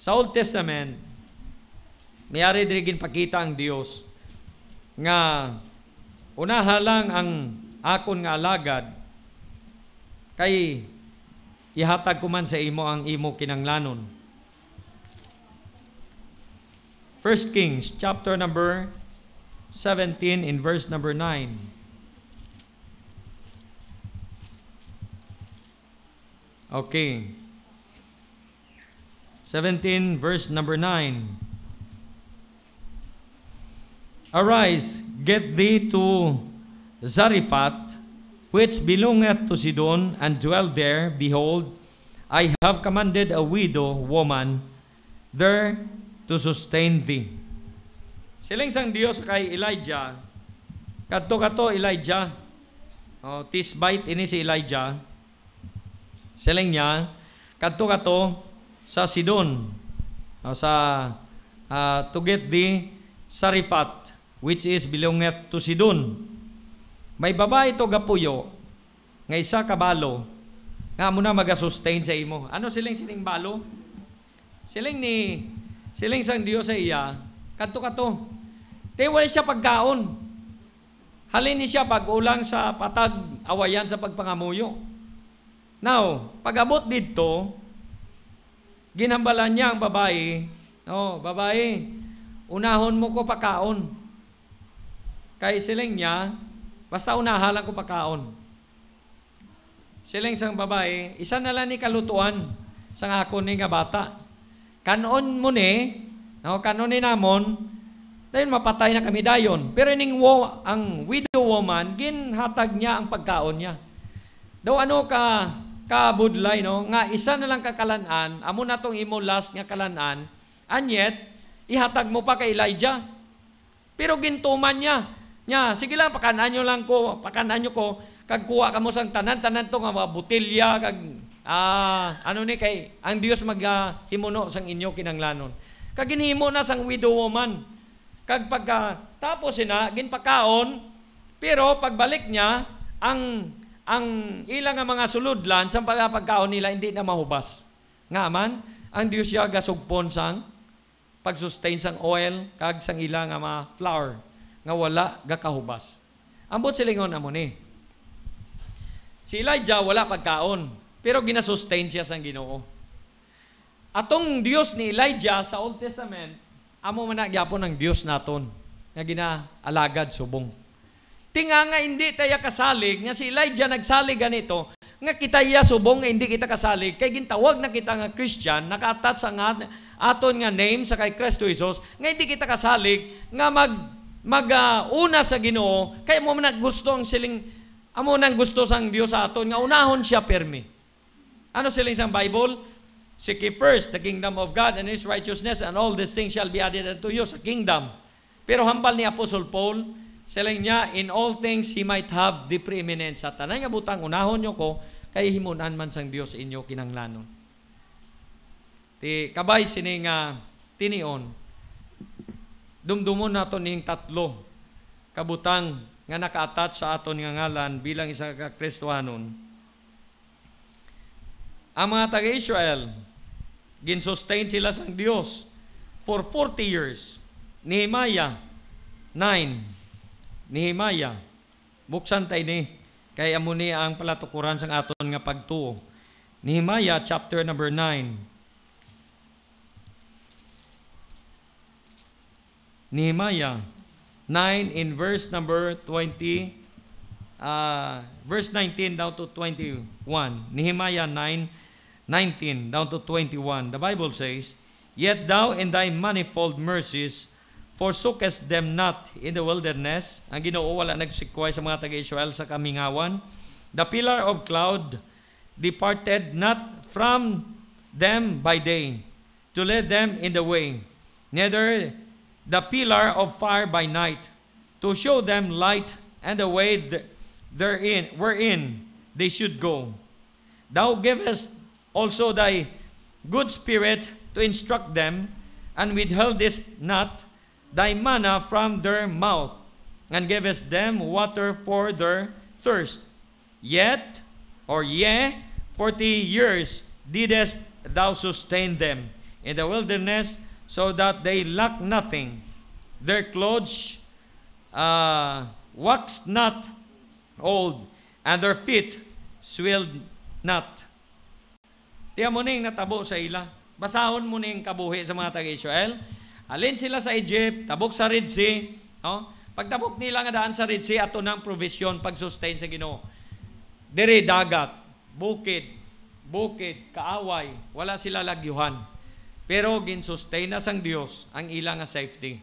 Sa Old Testament, mayari din pakita ang Dios nga unaha lang ang akon nga alagad Kay ihatag ko man sa imo ang imo kinanglanon. 1 Kings chapter number 17 in verse number 9. Okay. 17 verse number 9. Arise, get thee to Zarephath, which belongeth to Sidon, and dwell there, behold, I have commanded a widow woman there to sustain thee. Siling sang Dios kay Elijah, kato kato Elijah, oh, tisbait ini si Elijah, siling niya, kato kato sa Sidon, oh, sa uh, to get thee Sarifat, which is belongeth to Sidon. May babae to gapuyo, nga isa kabalo, nga mo na magasustain sa imo. Ano siling siling balo? Siling ni, siling sang Dios sa iya, kadto kato. Te wala siya pagkaon. Halin ni siya pag-ulang sa patag, awayan sa pagpangamuyo. Now, pagabot dito, ginambalan niya ang babae, oh, babae, unahon mo ko pakaon. Kay siling niya, Basta unahalan ko pagkaon. Sila yung isang babae, isa na lang ni kalutuan sa ako ni nga bata. Kanon mo ni, no, kanon ni namon, dahil mapatay na kami dayon. Pero ning wo, ang widow woman, ginhatag niya ang pagkaon niya. Daw ano ka, kabudlay, no? Nga isa na lang kakalanan, amo na tong imo last nga kalanan, and yet, ihatag mo pa kay Elijah. Pero gintuman niya, Nya, sige lang, pakanan nyo lang ko, pakanan nyo ko, kag kuha ka mo sang tanan-tanan to nga mga butilya, kag, ah, ano ni kay, ang Dios maghimuno uh, sang inyo kinanglanon. Kag ginhimo na sang widow woman. Kag pagka, ah, tapos sina, ginpakaon, pero pagbalik niya, ang ang ilang nga mga suludlan sa ah, pagkakaon nila hindi na mahubas. Nga man, ang Dios siya gasugpon sang pagsustain sang oil kag sang ilang nga mga flour nga wala gakahubas. Ambot silingon amo ni. Si Elijah wala pagkaon, pero ginasustain siya sa Ginoo. Atong Dios ni Elijah sa Old Testament, amo man gyapon ang Dios naton nga ginaalagad subong. Tinga nga hindi taya kasalig nga si Elijah nagsalig ganito nga kita iya subong nga hindi kita kasalig kay gintawag na kita nga Christian nakatat sa nga aton nga name sa kay Kristo Jesus, nga hindi kita kasalig nga mag mag maguna uh, sa Ginoo kay mo man gusto ang siling amo nang gusto sang Dios sa aton nga unahon siya permi. Ano siling sang Bible? Seek ye first the kingdom of God and His righteousness and all these things shall be added unto you sa kingdom. Pero hambal ni Apostle Paul, siling niya, in all things he might have the preeminence. Sa tanay nga butang unahon niyo ko, kay himunan man sang Dios inyo kinanglanon. Ti kabay sini nga ah, tinion, Dumdumon nato ning tatlo kabutang nga nakaatat sa aton nga ngalan bilang isa ka Kristohanon. Ang mga taga-Israel, ginsustain sila sa Dios for 40 years. Nehemiah 9. Nehemiah, buksan tayo ni, kay amo ni ang palatukuran sang aton nga pagtuo. Nehemiah chapter number 9. Nehemiah 9 in verse number 20, uh, verse 19 down to 21. Nehemiah 9, 19 down to 21. The Bible says, Yet thou in thy manifold mercies forsookest them not in the wilderness. Ang ginoo wala nagsikway sa mga taga-Israel sa kamingawan. The pillar of cloud departed not from them by day to lead them in the way. Neither the pillar of fire by night, to show them light and the way therein wherein they should go. Thou givest also thy good spirit to instruct them, and withheldest not thy manna from their mouth, and gavest them water for their thirst. Yet, or yea, forty years didst thou sustain them in the wilderness so that they lack nothing. Their clothes uh, waxed not old, and their feet swelled not. Tiyan mo na natabo sa ila. Basahon mo na yung kabuhi sa mga taga-Israel. Alin sila sa Egypt, tabok sa Red Sea. No? Pagtabok nila nga daan sa Red Sea, ato ng provision, pag-sustain sa ginoo. Dere dagat, bukid, bukid, kaaway, wala sila lagyuhan. Pero ginsustay na sang Dios ang ila nga safety.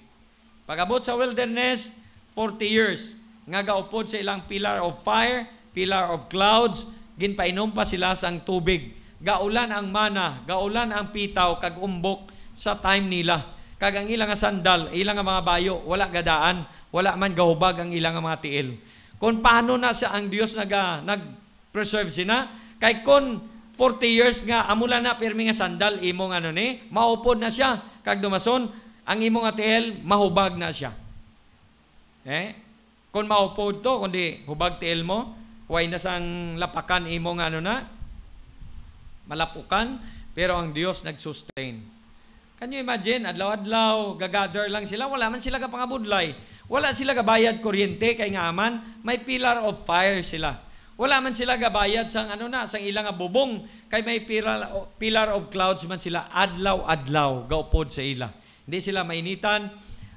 Pagabot sa wilderness 40 years nga gaupod sa ilang pillar of fire, pillar of clouds, ginpainom pa sila sang tubig. Gaulan ang mana, gaulan ang pitaw kag umbok sa time nila. Kag ang ilang nga sandal, ilang nga mga bayo, wala gadaan, wala man gahubag ang ilang nga mga tiil. Kung paano na sa ang Dios naga nag-preserve sina, kay kon 40 years nga amula na pirmi nga sandal imong ano ni maupod na siya kag dumason ang imong ATL mahubag na siya eh kon maupod to kundi hubag TL mo way na sang lapakan imong ano na malapukan pero ang Dios nagsustain can you imagine adlaw-adlaw gagather lang sila wala man sila kapangabudlay wala sila kabayad kuryente kay nga aman may pillar of fire sila wala man sila gabayad sang ano na, sang ilang bubong. Kay may pillar, pillar of clouds man sila adlaw-adlaw, gaupod sa ila. Hindi sila mainitan,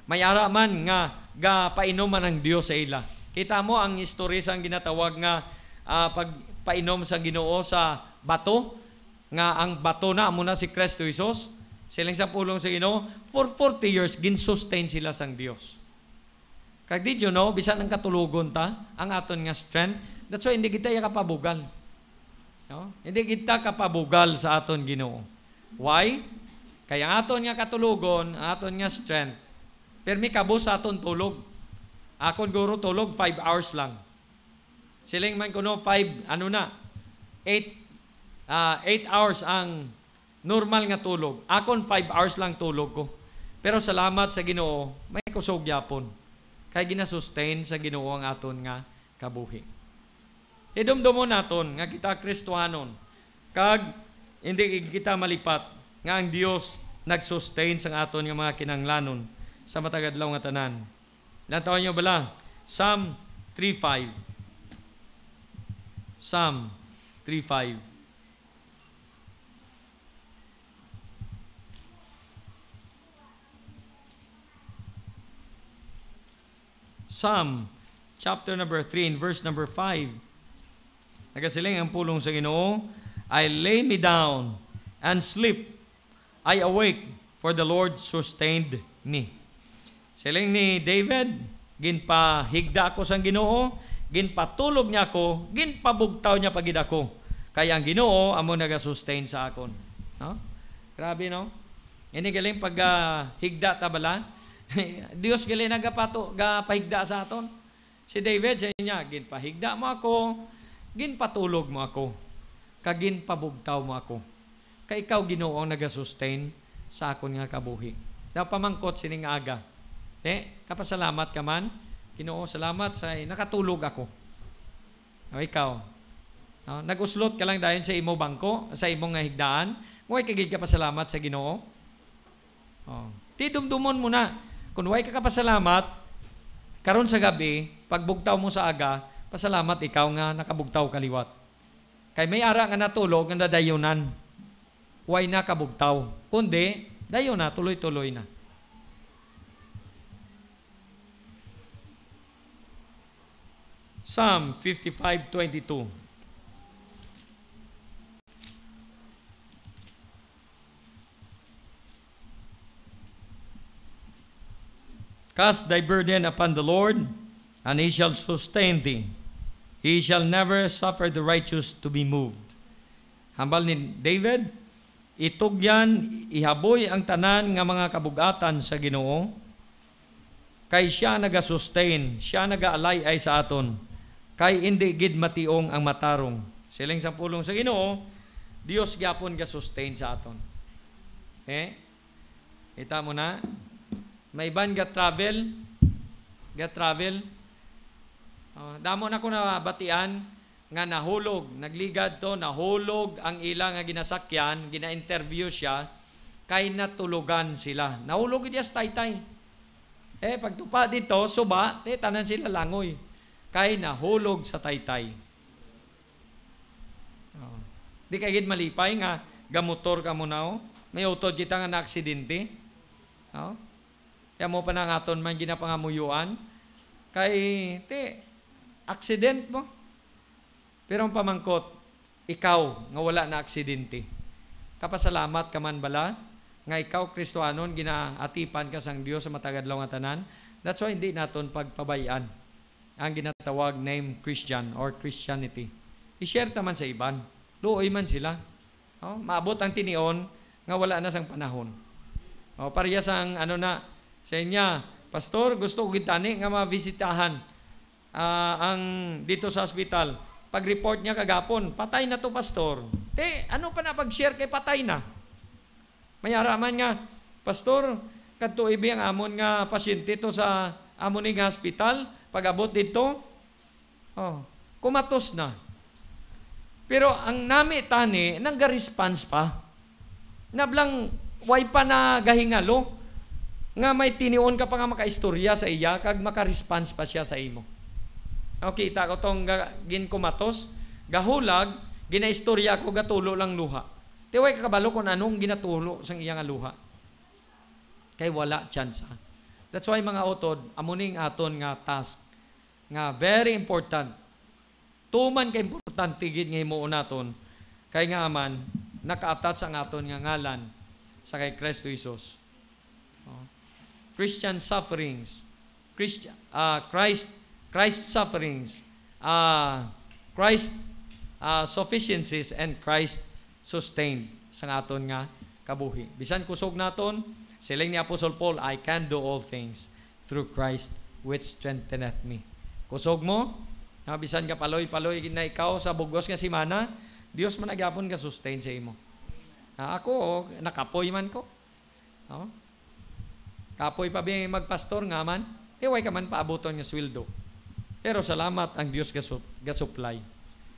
may ara man nga gapainuman ang Dios sa ila. Kita mo ang history sang ginatawag nga uh, pagpainom sa Ginoo sa bato nga ang bato na amo na si Kristo Isos silang sa pulong sa Ginoo for 40 years ginsustain sila sang Dios. Kag did you know bisan ang katulugon ta ang aton nga strength That's why hindi kita kapabugal. No? Hindi kita kapabugal sa aton Ginoo. Why? Kaya aton nga katulugon, aton nga strength. Permi kabo sa aton tulog. Akon guro tulog 5 hours lang. Siling man kuno 5 ano na 8 uh, 8 hours ang normal nga tulog. Akon 5 hours lang tulog ko. Pero salamat sa Ginoo, may kusog yapon. Kay ginasustain sa Ginoo ang aton nga kabuhi. Idumdumon naton nga kita Kristohanon kag hindi kita malipat nga ang Dios nagsustain sang aton nga mga kinanglanon sa matagadlaw nga tanan. Natawon nyo bala Psalm 3:5. Psalm 3:5. Psalm chapter number 3 and verse number 5 Nagasiling ang pulong sa Ginoo, I lay me down and sleep. I awake, for the Lord sustained me. Siling ni David, ginpahigda ako sa Ginoo, ginpatulog niya ako, ginpabugtaw niya pagid ako. Kaya ang Ginoo amo naga-sustain sa akon. No? Grabe no? Ini galing pag uh, higda ta bala. <laughs> Dios galing nagapato, gapahigda sa aton. Si David sa inya, ginpahigda mo ako, ginpatulog mo ako. Kagin pabugtaw mo ako. Kay ikaw ginoo nagasustain sa akon nga kabuhi. Daw pamangkot sining aga. Ne, eh, kapasalamat ka man. Ginoo, salamat sa nakatulog ako. O ikaw, no, naguslot ka lang dayon sa imo bangko, sa imo nga higdaan. Huwag kagig kapasalamat sa ginoo. Oh. Tidumdumon mo na. Kung huwag ka kapasalamat, karon sa gabi, pagbugtaw mo sa aga, Pasalamat ikaw nga nakabugtaw kaliwat. Kay may ara nga natulog nga nadayunan. Way nakabugtaw. Kundi, dayon na, tuloy-tuloy na. Psalm 55:22 Cast thy burden upon the Lord, and he shall sustain thee. He shall never suffer the righteous to be moved. Hambal ni David, itugyan, ihaboy ang tanan nga mga kabugatan sa ginoo, kay siya naga-sustain, siya naga-alay ay sa aton, kay hindi gid mationg ang matarong. Siling sa pulong sa ginoo, Dios gyapon ga-sustain sa aton. Eh? Kita mo na, may ban ga-travel, ga-travel, Oh, damo na ko na batian nga nahulog, nagligad to, nahulog ang ila nga ginasakyan, gina-interview siya kay natulogan sila. Nahulog diya sa taytay. Eh pagtupa dito, suba, te eh, tanan sila langoy kay nahulog sa taytay. Oh. Di kay gid malipay nga gamotor ka mo nao, oh. may utod kita nga na-aksidente. Oh. Kaya mo pa nangaton man ginapangamuyuan kay te Aksident mo. Pero ang pamangkot, ikaw nga wala na aksidente. Kapasalamat ka man bala nga ikaw Kristuanon ginaatipan ka sang Dios sa matagadlaw nga tanan. That's why hindi naton pagpabayaan ang ginatawag name Christian or Christianity. I-share taman sa iban. Luoy man sila. Oh, maabot ang tinion nga wala na sang panahon. Oh, pareya sang ano na sa inya, Pastor, gusto ko gitani nga ma-visitahan uh, ang dito sa hospital. Pag-report niya kagapon, patay na to pastor. Te, ano pa na pag-share kay patay na? May araman nga, pastor, kadto ibi ang amon nga pasyente to sa amon nga hospital, pag-abot dito, oh, kumatos na. Pero ang nami tani, nangga-response pa. Nablang, way pa na gahingalo, nga may tinion ka pa nga makaistorya sa iya, kag maka-response pa siya sa imo. Nakita ko tong ginkumatos, gahulag, ginaistorya ko gatulo lang luha. Tiway kakabalo kung anong ginatulo sa iyang luha. Kay wala chance. That's why mga otod, amuning aton nga task nga very important. Tuman ka important gid nga himuon naton kay nga aman naka-attach aton nga ngalan sa kay Kristo Jesus. Oh. Christian sufferings, Christ, uh, Christ Christ's sufferings, uh, Christ uh, sufficiencies, and Christ sustained sa aton nga kabuhi. Bisan kusog naton, siling ni Apostle Paul, I can do all things through Christ which strengtheneth me. Kusog mo, nga bisan ka paloy-paloy na ikaw sa bugos nga simana, Dios man agyapon ka sustain sa imo. Ah, ako, nakapoy man ko. Oh. Kapoy pa bing magpastor nga man, iway ka man paaboton nga sweldo. Pero salamat ang Dios ga supply.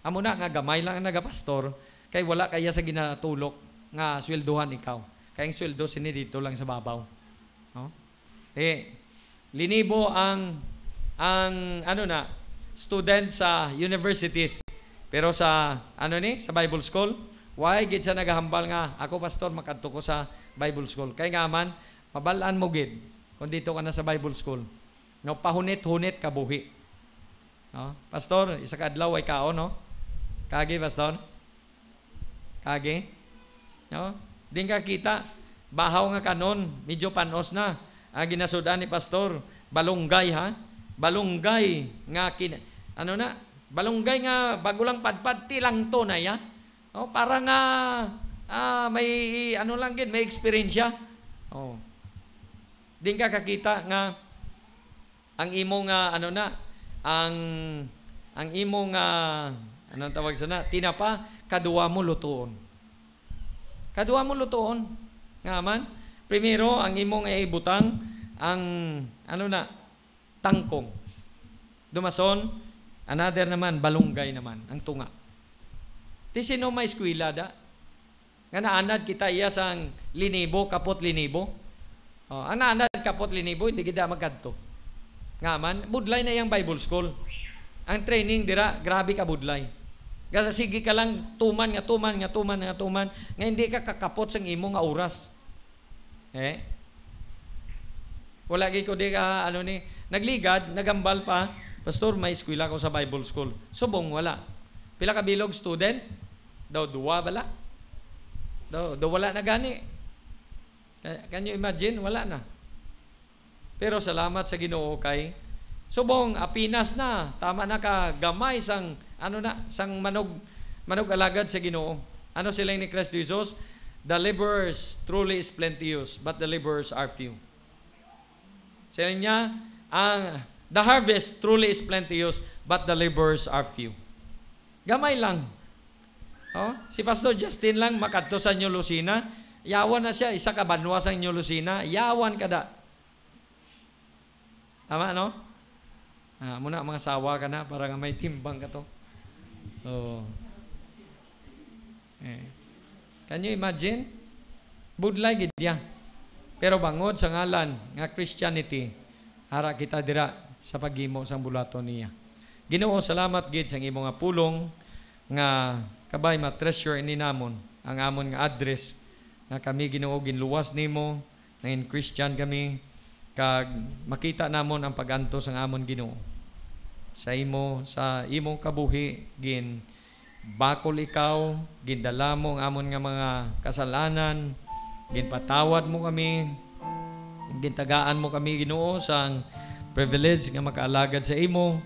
Amo na nga gamay lang ang nagapastor kay wala kaya sa ginatulok nga swelduhan ikaw. Kay ang sweldo sini dito lang sa babaw. No? Eh linibo ang ang ano na student sa universities. Pero sa ano ni sa Bible school, why gid sa nagahambal nga ako pastor makadto ko sa Bible school. Kay nga man mabalaan mo gid kung dito ka na sa Bible school. No pahunit-hunit ka buhi. No? Pastor, isa ka adlaw ay kao, no? Kage, pastor? Kage? No? Din ka kita, bahaw nga kanon, medyo panos na. Ang ah, ginasudan ni pastor, balunggay ha? Balunggay nga kin ano na? Balunggay nga bago lang padpad tilang na ya. Oh, para nga ah, may ano lang gid, may experience ya. Oh. Din ka kakita nga ang imo nga ano na, ang ang imong uh, anong tawag sana tinapa kaduwa mo lutuon kaduwa mo lutuon nga man primero ang imong ibutang ang ano na tangkong dumason another naman balunggay naman ang tunga ti sino may eskwela da nga naanad kita iya sang linibo kapot linibo oh, ang naanad kapot linibo hindi kita magadto nga man budlay na yang Bible school. Ang training dira grabe ka budlay. Gasa sige ka lang tuman nga tuman nga tuman nga tuman nga hindi ka kakapot sang imo nga oras. Eh? Wala gid ko di ka ano ni nagligad, nagambal pa. Pastor, may eskwela ko sa Bible school. Subong wala. Pila ka bilog student? Daw duwa bala. Daw, daw wala na gani. Eh, can you imagine? Wala na. Pero salamat sa Ginoo kay subong apinas na tama na ka gamay sang ano na sang manog manog alagad sa Ginoo. Ano sila ni Christ Jesus? The laborers truly is plenteous, but the laborers are few. Sila niya, ang the harvest truly is plenteous, but the laborers are few. Gamay lang. Oh, si Pastor Justin lang makadto sa New Lucina, yawan na siya isa ka banwa sa New Lucina, yawan kada Tama, no? Ah, muna, mga sawa ka na para nga may timbang ka to. Oh. Eh. Can you imagine? Budlay gid ya. Pero bangod sa ngalan nga Christianity, ara kita dira sa paghimo sang bulato niya. Ginoo, salamat gid sa imo nga pulong nga kabay ma-treasure ini namon ang amon nga address nga kami Ginoo ginluwas nimo nga in Christian kami kag makita namon ang paganto sang amon Ginoo sa imo sa imong kabuhi gin bakol ikaw gindala mo ang amon nga mga kasalanan ginpatawad mo kami gintagaan mo kami Ginoo sang privilege nga makaalagad sa imo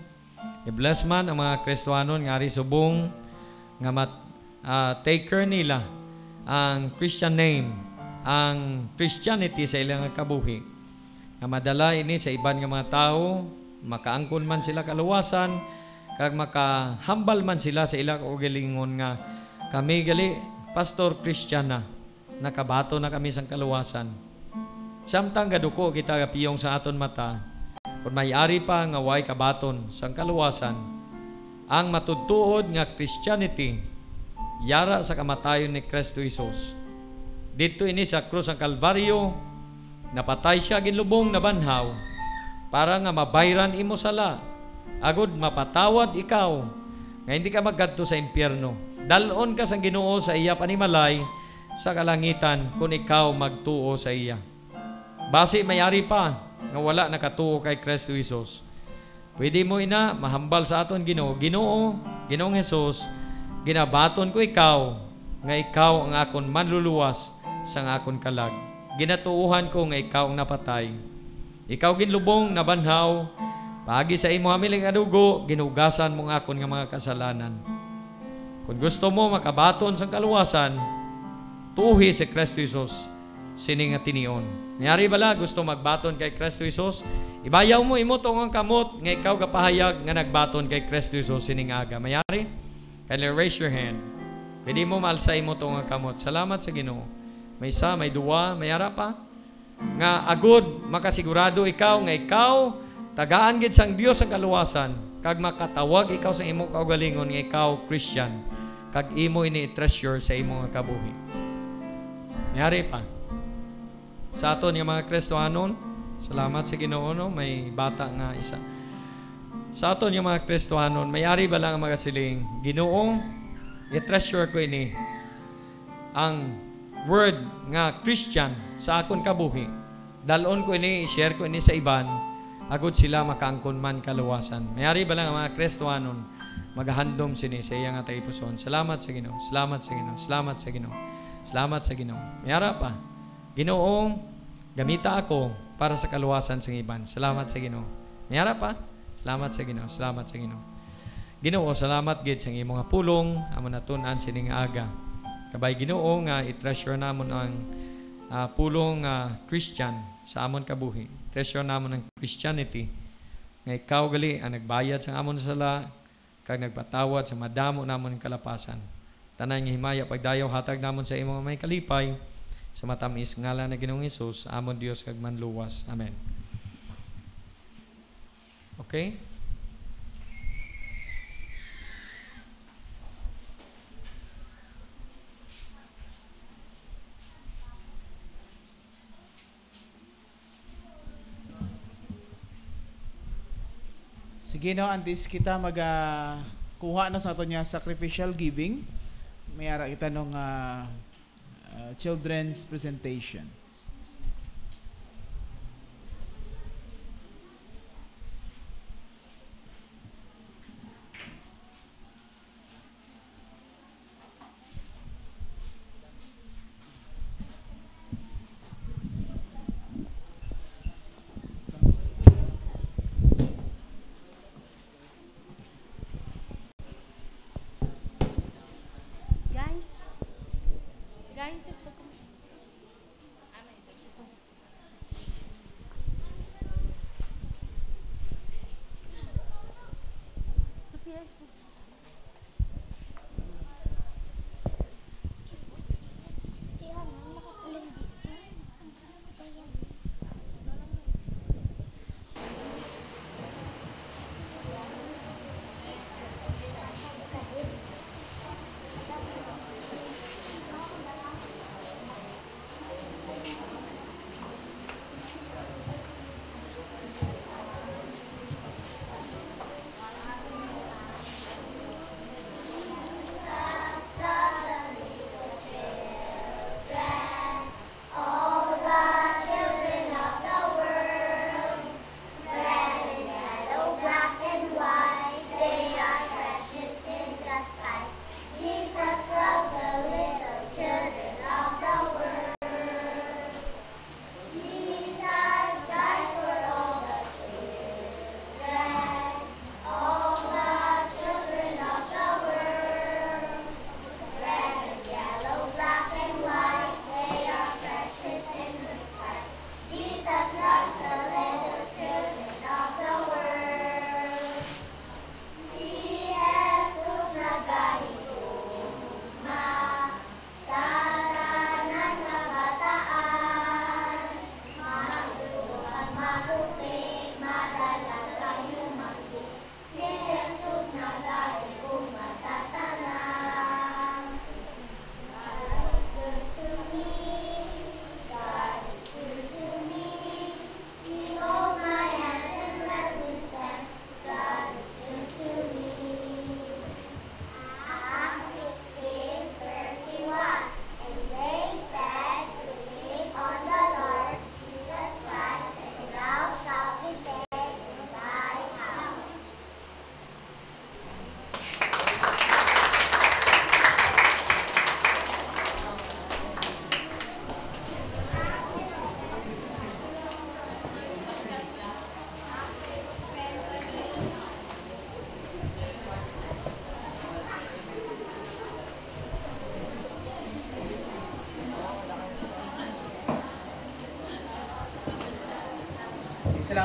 i-bless man ang mga Kristwanon nga ari subong nga mat uh, take care nila ang Christian name ang Christianity sa ilang kabuhi nga madala ini sa iban nga mga tao makaangkon man sila kaluwasan kag makahambal man sila sa ila og nga kami gali pastor Christian nakabato na kami sa kaluwasan samtang gaduko kita nga piyong sa aton mata kun may-ari pa nga way kabaton sa kaluwasan ang matudtuod nga Christianity yara sa kamatayon ni Kristo Isus dito ini sa krus ang Kalbaryo Napatay siya ginlubong na banhaw para nga mabayran imo sala. agud mapatawad ikaw nga hindi ka maggadto sa impyerno. Dalon ka sang Ginoo sa iya panimalay sa kalangitan kun ikaw magtuo sa iya. Base mayari pa nga wala nakatuo kay Kristo Isos. Pwede mo ina mahambal sa aton Ginoo. Ginoo, Ginoong Hesus, ginabaton ko ikaw nga ikaw ang akon manluluwas sang akon kalag ginatuuhan ko nga ikaw ang napatay. Ikaw ginlubong na banhaw, pagi sa imo amiling adugo, ginugasan mo nga akon nga mga kasalanan. Kung gusto mo makabaton sa kaluwasan, tuhi si Kristo Isos, sining nga tinion. Nayari bala, gusto magbaton kay Kristo Isos, ibayaw mo imo tong kamot, nga ikaw gapahayag nga nagbaton kay Kristo Isos, sining aga. Mayari? Kaya raise your hand. Pwede mo malsay imo tong kamot. Salamat sa ginoo. May isa, may duwa, may ara pa. Nga agud makasigurado ikaw nga ikaw tagaan gid sang Dios ang kaluwasan kag makatawag ikaw sa imong kaugalingon nga ikaw Christian kag imo ini treasure sa imong kabuhi. Nyari pa. Sa aton nga mga Kristohanon, salamat sa Ginoo no, may bata nga isa. Sa aton nga mga Kristohanon, may-ari ba lang ang mga siling, Ginoo, i-treasure ko ini ang word nga Christian sa akon kabuhi. Dalon ko ini, share ko ini sa iban, agod sila makaangkon man kaluwasan. Mayari ba lang mga Kristwanon, maghandom sini sa iya nga taipuson. Salamat sa Ginoo, salamat sa Ginoo, salamat sa Ginoo. Salamat sa Ginoo. Mayara pa. Ginoo, gamita ako para sa kaluwasan sa iban. Salamat sa Ginoo. Mayara pa. Salamat sa Ginoo, salamat sa Ginoo. Ginoo, salamat gid sa imong pulong, amo natun-an sining aga. Kabay Ginoo nga i namon ang uh, pulong uh, Christian sa amon kabuhi. Treasure namon ang Christianity nga ikaw gali ang nagbayad sa amon sala kag nagpatawad sa madamo namon kalapasan. Tanan nga himaya pagdayaw hatag namon sa imong may kalipay sa matamis ngalan na Ginoong Hesus amon Dios kag manluwas. Amen. Okay? Sige no, antes kita mag uh, kuha no sa ato niya sacrificial giving. May ara kita nung uh, uh, children's presentation.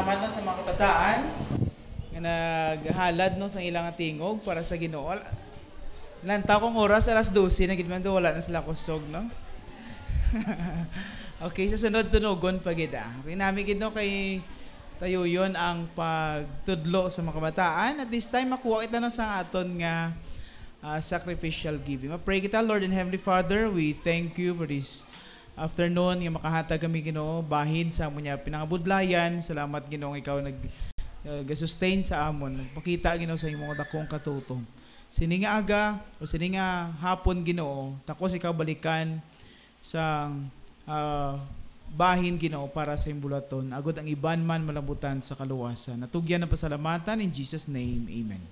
pasalamat no, sa mga kabataan nga naghalad no, sa ilang tingog para sa ginoo. Lanta kong oras, alas 12, nagid man wala na sila kusog, no? <laughs> okay, sa sunod tunugon pagida. Okay, nami gid ah. no kay tayo yon ang pagtudlo sa mga kabataan. At this time, makuha kita no sa aton nga uh, sacrificial giving. Ma-pray kita, Lord and Heavenly Father, we thank you for this After noon, nga makahatag kami Ginoo bahin sa amo niya pinangabudlayan. Salamat Ginoo ikaw nag uh, eh, sustain sa amon. Nagpakita Ginoo sa imong dakong katutong. Sini nga aga o sini nga hapon Ginoo, takos ikaw balikan sa uh, bahin Ginoo para sa imbulaton. agud ang iban man malambutan sa kaluwasan. Natugyan na pasalamatan in Jesus name. Amen.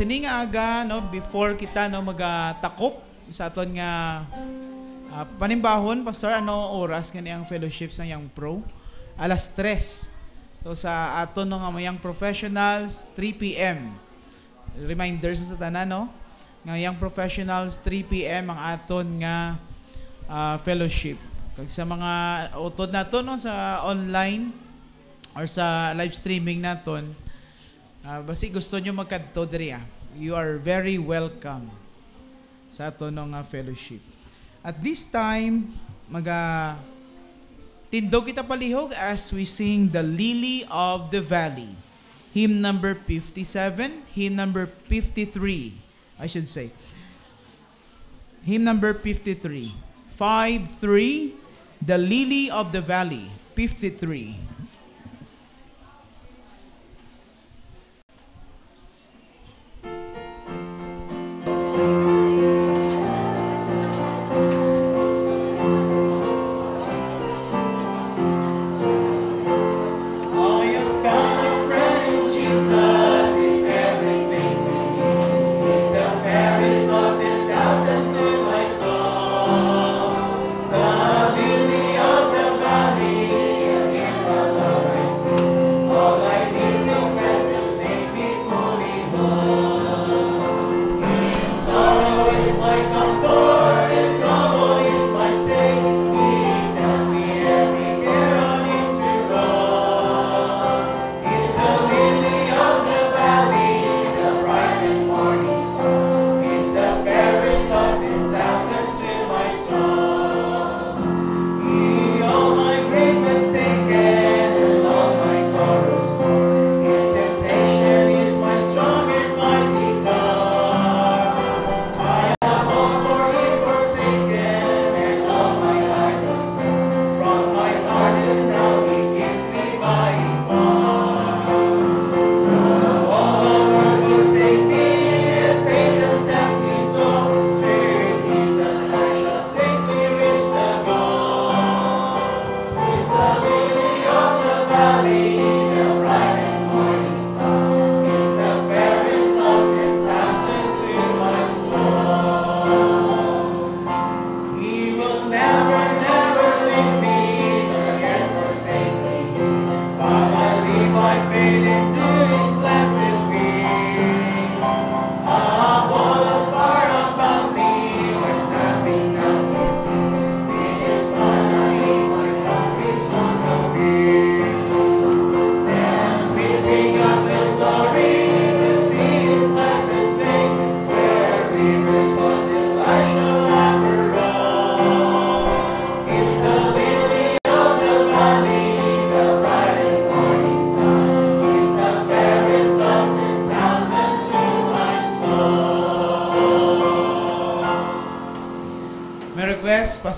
sini nga aga no before kita no magatakop sa aton nga uh, panimbahon pastor ano oras kani ang fellowship sa yang pro alas 3 so sa aton no nga mayang professionals 3 pm reminders sa tanan no nga yang professionals 3 pm ang aton nga uh, fellowship kag sa mga utod nato no sa online or sa live streaming naton Uh, basi gusto nyo magkadto diri ah. You are very welcome sa ato ng fellowship. At this time, maga tindog kita palihog as we sing the Lily of the Valley. Hymn number 57, hymn number 53, I should say. Hymn number 53. 5-3, The Lily of the Valley, 53.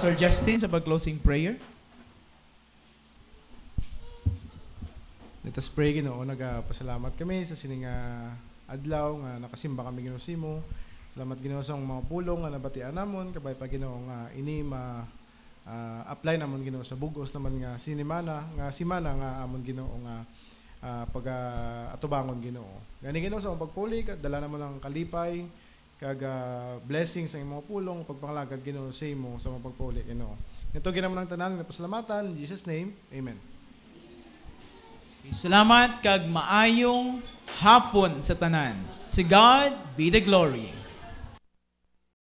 Pastor Justin sa pag-closing prayer. Let us pray, Ginoo. Nagpasalamat kami sa sining ah, adlaw nga nakasimba kami Ginoo simo. Salamat Ginoo sa mga pulong nga nabatian namon kabay pa Ginoo nga ini ma uh, apply namon Ginoo sa bugos naman nga sinimana nga simana nga amon Ginoo nga uh, pag uh, atubangon Ginoo. Gani Ginoo sa pagpuli dala namon ang kalipay kag uh, blessings sa imong pulong pagpangalagad Ginoo sa imo sa mga pagpuli Ginoo. Ito ginamo ng tanan nga pasalamatan in Jesus name. Amen. Salamat kag maayong hapon sa tanan. To God be the glory.